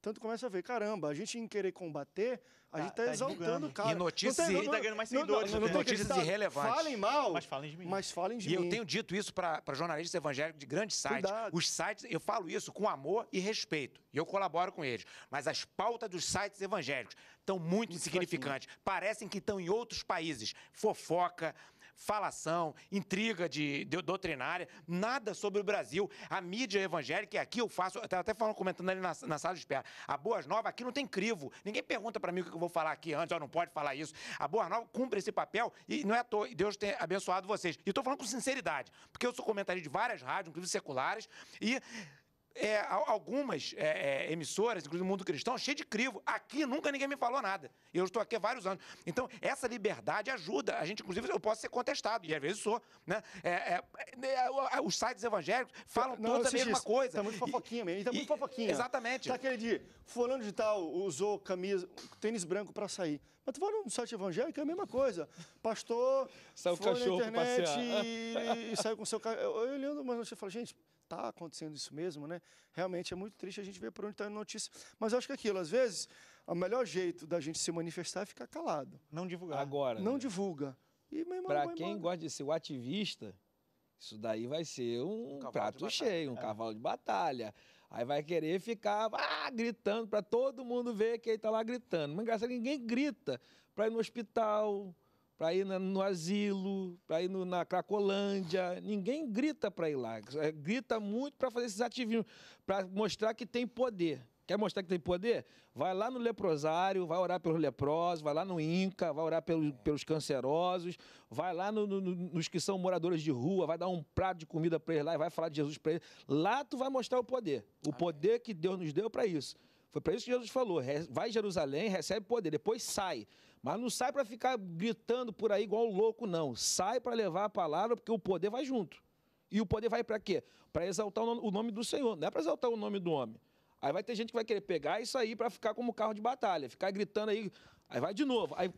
Tanto começa a ver, caramba, a gente em querer combater, a tá, gente tá, tá exaltando o cara. E notícias não não, tá ganhando mais seguidores. Não, não, não, né? notícias irrelevantes. Falem mal, mas falem de mim. Mas falem de e mim. eu tenho dito isso para jornalistas evangélicos de grandes sites. Os sites, eu falo isso com amor e respeito. E eu colaboro com eles. Mas as pautas dos sites evangélicos estão muito, muito insignificantes. Fraquinho. Parecem que estão em outros países. Fofoca, falação, intriga de, de doutrinária, nada sobre o Brasil. A mídia evangélica, e aqui eu faço, eu até falando, comentando ali na, na, sala de espera, a Boas Novas, aqui não tem crivo. Ninguém pergunta para mim o que eu vou falar aqui antes, ó, não pode falar isso. A Boas Novas cumpre esse papel e não é à toa, Deus tem abençoado vocês. E estou falando com sinceridade, porque eu sou comentarista de várias rádios, inclusive seculares, e é, algumas é, é, emissoras, inclusive o mundo cristão, cheio de crivo. Aqui nunca ninguém me falou nada. E eu estou aqui há vários anos. Então, essa liberdade ajuda. A gente, inclusive, eu posso ser contestado, e às vezes sou. Né? É, é, é, os sites evangélicos falam Não, toda a mesma isso. coisa. Está muito fofoquinha mesmo. Está muito fofoquinha. Exatamente. Está aquele de fulano de tal usou camisa, tênis branco para sair. Mas tu vai no site evangélico, é a mesma coisa. Pastor, Saiu foi na internet e, e, saiu com seu... Eu, eu olhando, mas você fala, gente tá acontecendo isso mesmo, né? Realmente é muito triste a gente ver por onde está a notícia. Mas eu acho que é aquilo, às vezes, o melhor jeito da gente se manifestar é ficar calado. Não divulgar. Agora. Não né? divulga. Para quem manda. gosta de ser o ativista, isso daí vai ser um, um prato cheio, um é. cavalo de batalha. Aí vai querer ficar ah, gritando para todo mundo ver que ele está lá gritando. Mas engraçado, ninguém grita para ir no hospital, para ir no asilo, para ir no, na Cracolândia. Ninguém grita para ir lá. É, grita muito para fazer esses ativismos, para mostrar que tem poder. Quer mostrar que tem poder? Vai lá no leprosário, vai orar pelos leprosos, vai lá no Inca, vai orar pelos, pelos cancerosos, vai lá no, no, nos que são moradores de rua, vai dar um prato de comida para eles lá e vai falar de Jesus para eles. Lá tu vai mostrar o poder, o Amém. poder que Deus nos deu para isso. Foi para isso que Jesus falou: vai Jerusalém, recebe poder, depois sai. Mas não sai para ficar gritando por aí igual louco, não. Sai para levar a palavra, porque o poder vai junto. E o poder vai para quê? Para exaltar o nome do Senhor, não é para exaltar o nome do homem. Aí vai ter gente que vai querer pegar isso aí para ficar como carro de batalha, ficar gritando aí. Aí vai de novo. Aí, é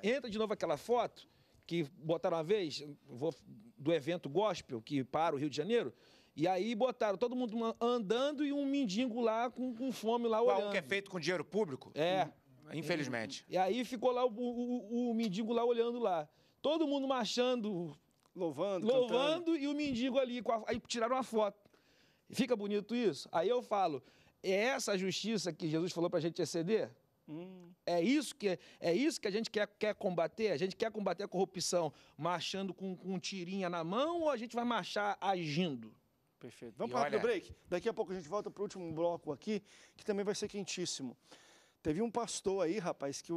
aí entra de novo aquela foto que botaram uma vez vou, do evento gospel que para o Rio de Janeiro. E aí botaram todo mundo andando e um mendigo lá com, com fome lá Qual, olhando. que é feito com dinheiro público? É infelizmente. E, e aí ficou lá o, o, o mendigo lá olhando lá. Todo mundo marchando, Louvando, Louvando cantando. e o mendigo ali. A... Aí tiraram uma foto. Fica bonito isso? Aí eu falo, é essa justiça que Jesus falou para a gente exceder? Hum. É, isso que, é isso que a gente quer, quer combater? A gente quer combater a corrupção marchando com, com tirinha na mão ou a gente vai marchar agindo? Perfeito. Vamos para o olha... break. Daqui a pouco a gente volta para o último bloco aqui, que também vai ser quentíssimo. Teve um pastor aí, rapaz, que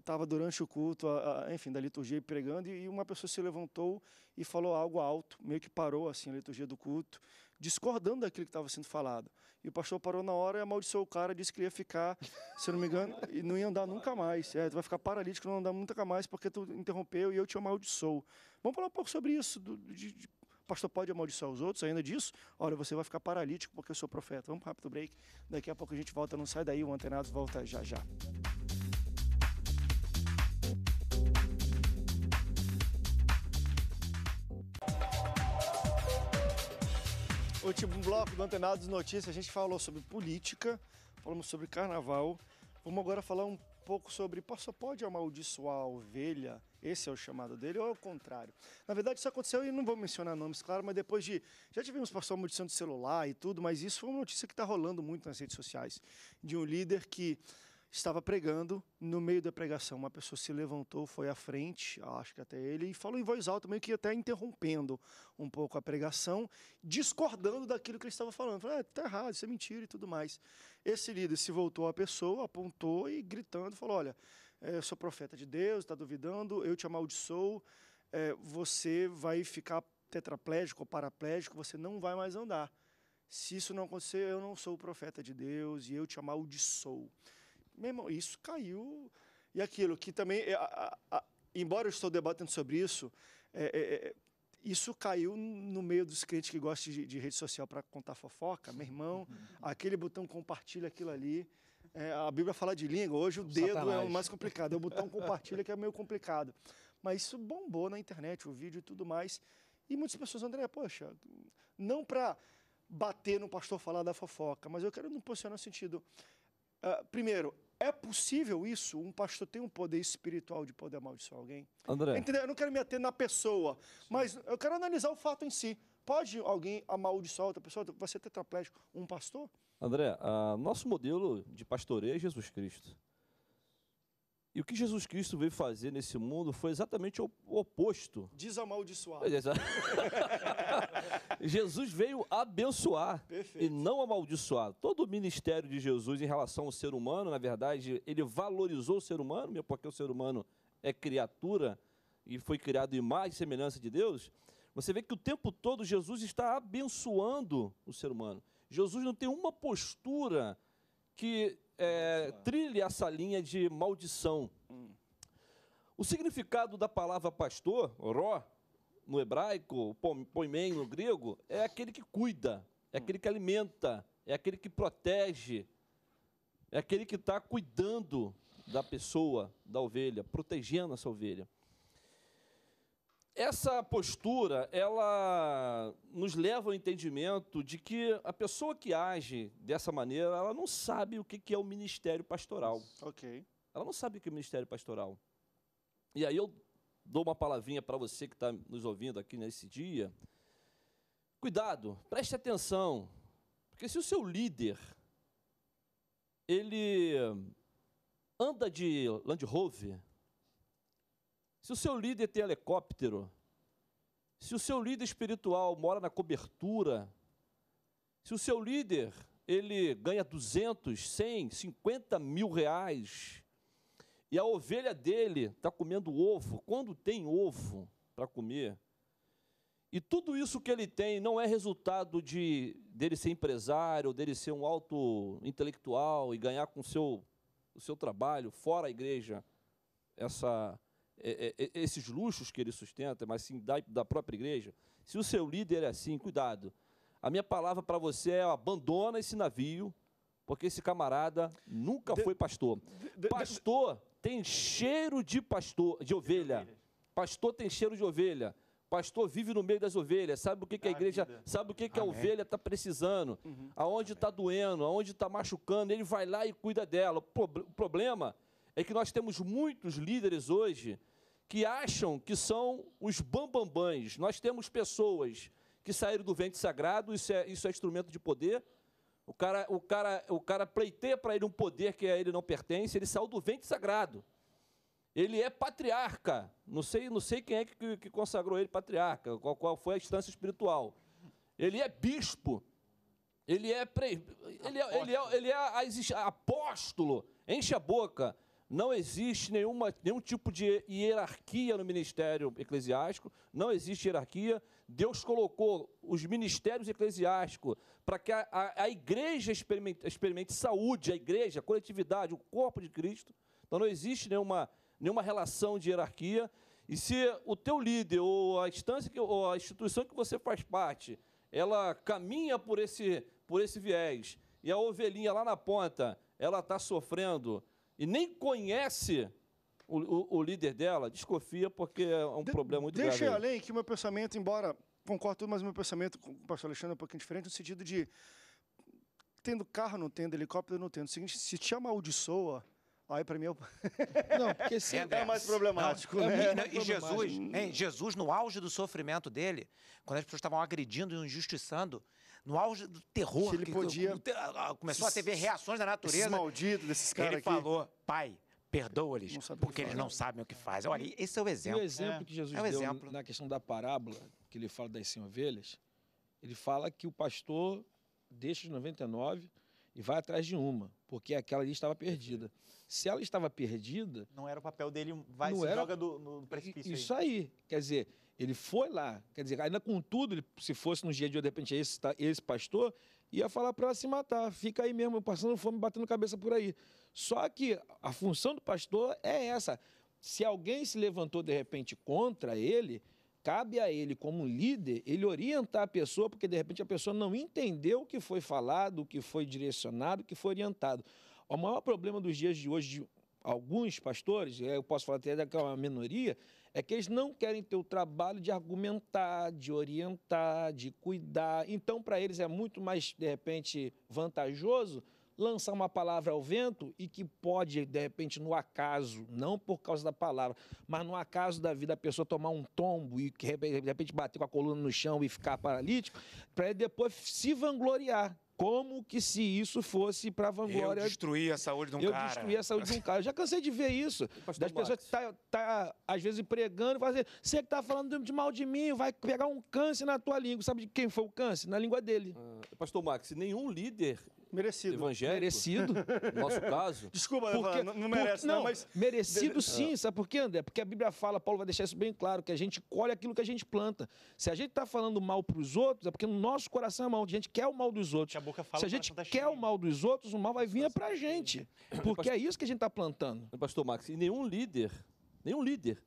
estava durante o culto, a, a, enfim, da liturgia pregando, e uma pessoa se levantou e falou algo alto, meio que parou assim a liturgia do culto, discordando daquilo que estava sendo falado. E o pastor parou na hora e amaldiçoou o cara, disse que ia ficar, se não me engano, e não ia andar nunca mais. É, tu vai ficar paralítico, não andar nunca mais porque tu interrompeu e eu te amaldiçoo. Vamos falar um pouco sobre isso, do, de, de pastor pode amaldiçoar os outros ainda disso? Olha, você vai ficar paralítico porque eu sou profeta. Vamos para rápido break. Daqui a pouco a gente volta. Não sai daí, o antenado volta já já. Último bloco do Antenados Notícias, a gente falou sobre política, falamos sobre carnaval. Vamos agora falar um pouco sobre só pode amaldiçoar a ovelha, esse é o chamado dele, ou é o contrário? Na verdade, isso aconteceu, e não vou mencionar nomes, claro, mas depois de. Já tivemos pastor maldição de celular e tudo, mas isso foi uma notícia que está rolando muito nas redes sociais, de um líder que estava pregando. No meio da pregação, uma pessoa se levantou, foi à frente, acho que até ele, e falou em voz alta, meio que até interrompendo um pouco a pregação, discordando daquilo que ele estava falando. Falou, ah, tá errado, isso é mentira e tudo mais. Esse líder se voltou à pessoa, apontou e gritando, falou: Olha, é, eu sou profeta de Deus, está duvidando, eu te amaldiçoo, é, você vai ficar tetraplégico ou paraplégico, você não vai mais andar. Se isso não acontecer, eu não sou o profeta de Deus e eu te amaldiçoo. Meu irmão, isso caiu. E aquilo que também, é, a, a, embora eu estou debatendo sobre isso, é, é, é isso caiu no meio dos clientes que gostam de, de rede social para contar fofoca. Meu irmão, aquele botão compartilha aquilo ali. É, a Bíblia fala de língua, hoje o, o dedo satanás. é o mais complicado, é o botão compartilha que é meio complicado. Mas isso bombou na internet, o vídeo e tudo mais. E muitas pessoas, André, poxa, não para bater no pastor falar da fofoca, mas eu quero me posicionar no sentido. Uh, primeiro, é possível isso? Um pastor tem um poder espiritual de poder amaldiçoar alguém? André. Entendeu? Eu não quero me ater na pessoa, Sim. mas eu quero analisar o fato em si. Pode alguém amaldiçoar outra pessoa? Vai ser é tetraplégico um pastor? André, uh, nosso modelo de pastoreio é Jesus Cristo. E o que Jesus Cristo veio fazer nesse mundo foi exatamente o oposto. Desamaldiçoar. Jesus veio abençoar Perfeito. e não amaldiçoar. Todo o ministério de Jesus em relação ao ser humano, na verdade, ele valorizou o ser humano, porque o ser humano é criatura e foi criado em mais semelhança de Deus. Você vê que o tempo todo Jesus está abençoando o ser humano. Jesus não tem uma postura que é, trilhe essa linha de maldição. Hum. O significado da palavra pastor, ró, no hebraico, poimen no grego, é aquele que cuida, é aquele que alimenta, é aquele que protege, é aquele que está cuidando da pessoa, da ovelha, protegendo essa ovelha. Essa postura, ela nos leva ao entendimento de que a pessoa que age dessa maneira, ela não sabe o que é o ministério pastoral. Ok. Ela não sabe o que é o ministério pastoral. E aí eu dou uma palavrinha para você que está nos ouvindo aqui nesse dia. Cuidado, preste atenção, porque se o seu líder ele anda de Land Rover, se o seu líder tem helicóptero, se o seu líder espiritual mora na cobertura, se o seu líder ele ganha 200, 100, 50 mil reais, e a ovelha dele está comendo ovo, quando tem ovo para comer. E tudo isso que ele tem não é resultado de dele ser empresário, dele ser um alto intelectual e ganhar com seu, o seu trabalho fora a igreja essa, é, é, é esses luxos que ele sustenta, mas sim da, da própria igreja. Se o seu líder é assim, cuidado. A minha palavra para você é abandona esse navio, porque esse camarada nunca de, foi pastor. De, de, pastor tem cheiro de pastor, de ovelha. Pastor tem cheiro de ovelha. Pastor vive no meio das ovelhas, sabe o que, que a igreja, sabe o que, que a ovelha está precisando, uhum. aonde está doendo, aonde está machucando, ele vai lá e cuida dela. O problema é que nós temos muitos líderes hoje que acham que são os bambambãs. Nós temos pessoas que saíram do ventre sagrado, isso é, isso é instrumento de poder, o cara, o cara, o cara pleiteia para ele um poder que a ele não pertence, ele saiu do ventre sagrado. Ele é patriarca. Não sei, não sei quem é que, que consagrou ele patriarca, qual, qual foi a instância espiritual. Ele é bispo. Ele é, pre... ele é, ele é, ele é apóstolo. Enche a boca. Não existe nenhuma, nenhum tipo de hierarquia no ministério eclesiástico. Não existe hierarquia. Deus colocou os ministérios eclesiásticos para que a, a, a igreja experimente, experimente, saúde, a igreja, a coletividade, o corpo de Cristo. Então não existe nenhuma, nenhuma relação de hierarquia. E se o teu líder ou a instância que, ou a instituição que você faz parte, ela caminha por esse, por esse viés e a ovelhinha lá na ponta, ela está sofrendo e nem conhece o, o, o líder dela desconfia porque é um de, problema muito deixa grave. Deixa além que o meu pensamento, embora concordo mas o meu pensamento com o pastor Alexandre é um pouquinho diferente, no sentido de tendo carro, não tendo helicóptero, não tendo. O seguinte, se te amaldiçoa, Aí para mim é o... não, porque sim, é, é mais problemático. Não, é né? não, é e Jesus, hein, Jesus, no auge do sofrimento dele, quando as pessoas estavam agredindo e injustiçando, no auge do terror, se ele podia, que, começou a ter reações da natureza. Esses maldito desses caras. Ele falou: Pai, Perdoa-lhes, porque eles não sabem o que fazem. Olha, esse é o exemplo. E o exemplo é. que Jesus é exemplo. na questão da parábola, que ele fala das 100 ovelhas, ele fala que o pastor deixa os 99 e vai atrás de uma, porque aquela ali estava perdida. Se ela estava perdida... Não era o papel dele, vai, não se era... joga do, no precipício. Isso aí. aí. Quer dizer, ele foi lá, quer dizer, ainda contudo, tudo se fosse no dia de hoje, de repente, esse, esse pastor, ia falar para ela se matar, fica aí mesmo, passando fome, batendo cabeça por aí. Só que a função do pastor é essa. Se alguém se levantou de repente contra ele, cabe a ele, como líder, ele orientar a pessoa, porque de repente a pessoa não entendeu o que foi falado, o que foi direcionado, o que foi orientado. O maior problema dos dias de hoje de alguns pastores, eu posso falar até daquela minoria, é que eles não querem ter o trabalho de argumentar, de orientar, de cuidar. Então, para eles é muito mais, de repente, vantajoso lançar uma palavra ao vento e que pode, de repente, no acaso, não por causa da palavra, mas no acaso da vida, a pessoa tomar um tombo e, de repente, bater com a coluna no chão e ficar paralítico, para ele depois se vangloriar como que se isso fosse para a vanglória. Eu destruir a saúde de um eu cara. Eu destruir a saúde de um cara. Eu já cansei de ver isso. Das pessoas que tá, tá, às vezes, pregando, fazer assim, você que tá falando de mal de mim, vai pegar um câncer na tua língua. Sabe de quem foi o câncer? Na língua dele. Ah, Pastor Max, nenhum líder Merecido. Evangélico. Merecido, no nosso caso. Desculpa, porque, não, não merece, porque, não, né, não, mas. Merecido sim, ah. sabe por quê, André? Porque a Bíblia fala, Paulo vai deixar isso bem claro, que a gente colhe aquilo que a gente planta. Se a gente está falando mal para os outros, é porque no nosso coração é mal. A gente quer o mal dos outros. A Se a gente tá quer o mal dos outros, o mal vai vir para a gente. É, é, porque é isso que a gente está plantando. Pastor Max, e nenhum líder, nenhum líder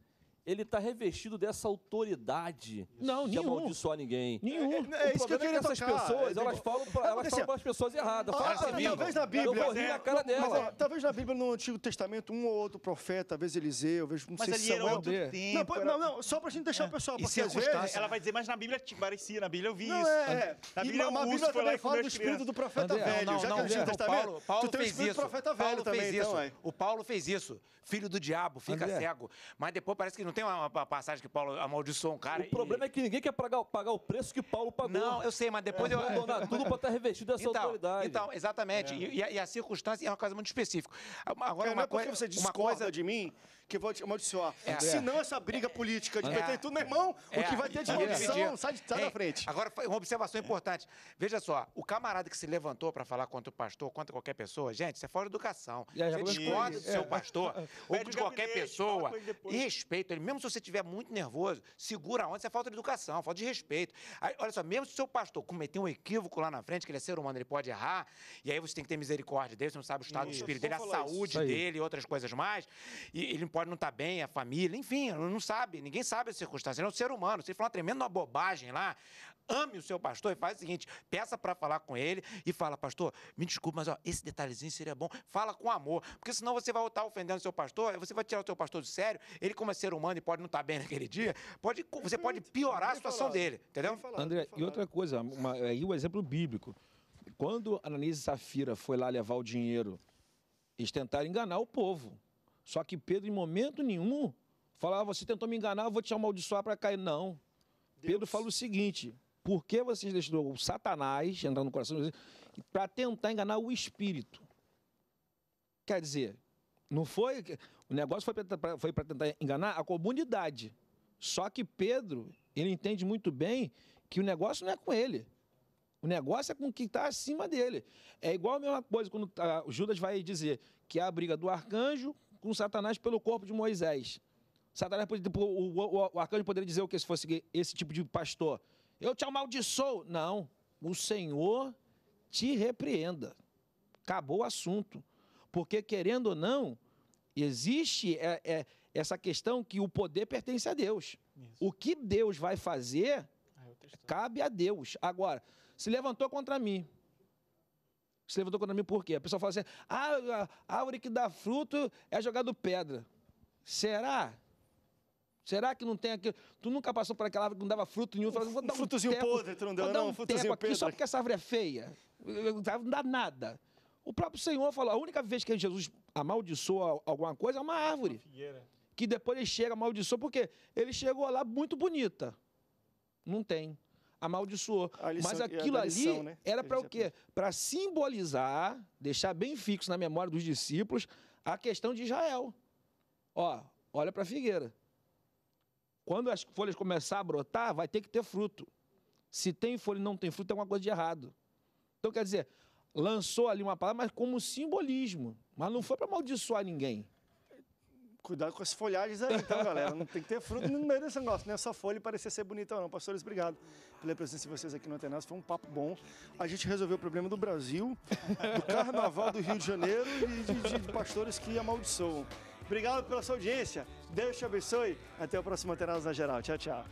ele está revestido dessa autoridade não, de nenhum. amaldiçoar ninguém. Nenhum. É, é, é isso que eu queria é que essas pessoas, elas falam para elas falam assim, as pessoas ah, erradas. Ah, ah, talvez na Bíblia. Eu vou a né? na cara dela. Mas, talvez na Bíblia, no Antigo Testamento, um ou outro profeta, às vezes Eliseu, às vezes não mas sei se Samuel. Outro tempo, não, não, não, só para a gente deixar é. o pessoal. Porque às vezes... Ela vai dizer, mas na Bíblia parecia, na Bíblia eu vi isso. É. Na Bíblia, é mas, Bíblia que fala do espírito do profeta velho. Já que no Antigo Testamento, tu tem o espírito do profeta velho também. Paulo fez então, isso. É. O Paulo fez isso. Filho do diabo, fica é. cego. Mas depois parece que não tem uma, uma passagem que Paulo amaldiçoou um cara? O e... problema é que ninguém quer pagar, pagar o preço que Paulo pagou. Não, eu sei, mas depois é, eu. Abandonar tudo para estar revestido dessa então, autoridade. Então, exatamente. É. E, e, a, e, a, circunstância é uma coisa muito específica. Agora, é, uma, coisa, você discorda uma coisa de mim que vão te amaldiçoar. É. Se não, essa briga política de é. PT e tudo, meu irmão, é. o que vai ter de opção, sai, sai da frente. Agora, uma observação importante. Veja só, o camarada que se levantou para falar contra o pastor, contra qualquer pessoa, gente, isso é fora de educação. Você discorda do seu é. pastor ou de qualquer pessoa e respeita ele. Mesmo se você estiver muito nervoso, segura onde, isso é falta de educação, falta de respeito. Aí, olha só, mesmo se o seu pastor cometer um equívoco lá na frente, que ele é ser humano, ele pode errar, e aí você tem que ter misericórdia dele, você não sabe o estado isso. do espírito dele, a saúde dele, outras coisas mais, e ele pode não estar tá bem, a família, enfim, não sabe, ninguém sabe as circunstâncias. Ele é um ser humano. você falou uma tremenda bobagem lá, ame o seu pastor e faz o seguinte: peça para falar com ele e fala, pastor, me desculpe, mas ó, esse detalhezinho seria bom. Fala com amor, porque senão você vai estar ofendendo o seu pastor, você vai tirar o seu pastor de sério. Ele, como é ser humano e pode não estar tá bem naquele dia, pode, você pode piorar a situação dele, entendeu? André, e outra coisa, uma, aí é, o um exemplo bíblico. Quando Ananias e Safira foi lá levar o dinheiro, eles tentaram enganar o povo. Só que Pedro, em momento nenhum, falava: Você tentou me enganar, eu vou te amaldiçoar para cair. Não. Deus. Pedro fala o seguinte: Por que vocês deixaram o Satanás entrar no coração de vocês? Para tentar enganar o espírito. Quer dizer, não foi. O negócio foi para tentar enganar a comunidade. Só que Pedro, ele entende muito bem que o negócio não é com ele. O negócio é com o que está acima dele. É igual a mesma coisa quando a, ah, Judas vai dizer que é a briga do arcanjo com Satanás pelo corpo de Moisés. Satanás, o, o, o arcanjo poderia dizer o que se fosse esse tipo de pastor? Eu te amaldiçoo. Não, o Senhor te repreenda. Acabou o assunto. Porque, querendo ou não, existe é, é, essa questão que o poder pertence a Deus. Isso. O que Deus vai fazer ah, cabe a Deus. Agora, se levantou contra mim, se levantou contra mim por quê? A pessoa fala assim: a árvore que dá fruto é jogada pedra. Será? Será que não tem aquilo? Tu nunca passou por aquela árvore que não dava fruto nenhum? Tu assim, vou dar um frutozinho teco, podre, tu não deu, vou dar um não, frutozinho aqui pedra. só porque essa árvore é feia. Não dá nada. O próprio Senhor falou: a única vez que Jesus amaldiçoa alguma coisa é uma árvore. Uma figueira. Que depois ele chega, amaldiçoa, porque ele chegou lá muito bonita. Não tem amaldiçoou. Lição, Mas aquilo lição, ali né? era para o quê? Para simbolizar, deixar bem fixo na memória dos discípulos a questão de Israel. Ó, olha para a figueira. Quando as folhas começar a brotar, vai ter que ter fruto. Se tem folha e não tem fruto, tem alguma coisa de errado. Então, quer dizer, lançou ali uma palavra, mas como simbolismo. Mas não foi para amaldiçoar ninguém. Cuidado com as folhagens aí, então, galera. Não tem que ter fruto no meio desse negócio, é só folha parecia ser bonita ou não. Pastores, obrigado pela presença de vocês aqui no Atenas. Foi um papo bom. A gente resolveu o problema do Brasil, do carnaval do Rio de Janeiro e de, de pastores que amaldiçoam. Obrigado pela sua audiência. Deus te abençoe. Até o próximo Atenas na Geral. Tchau, tchau.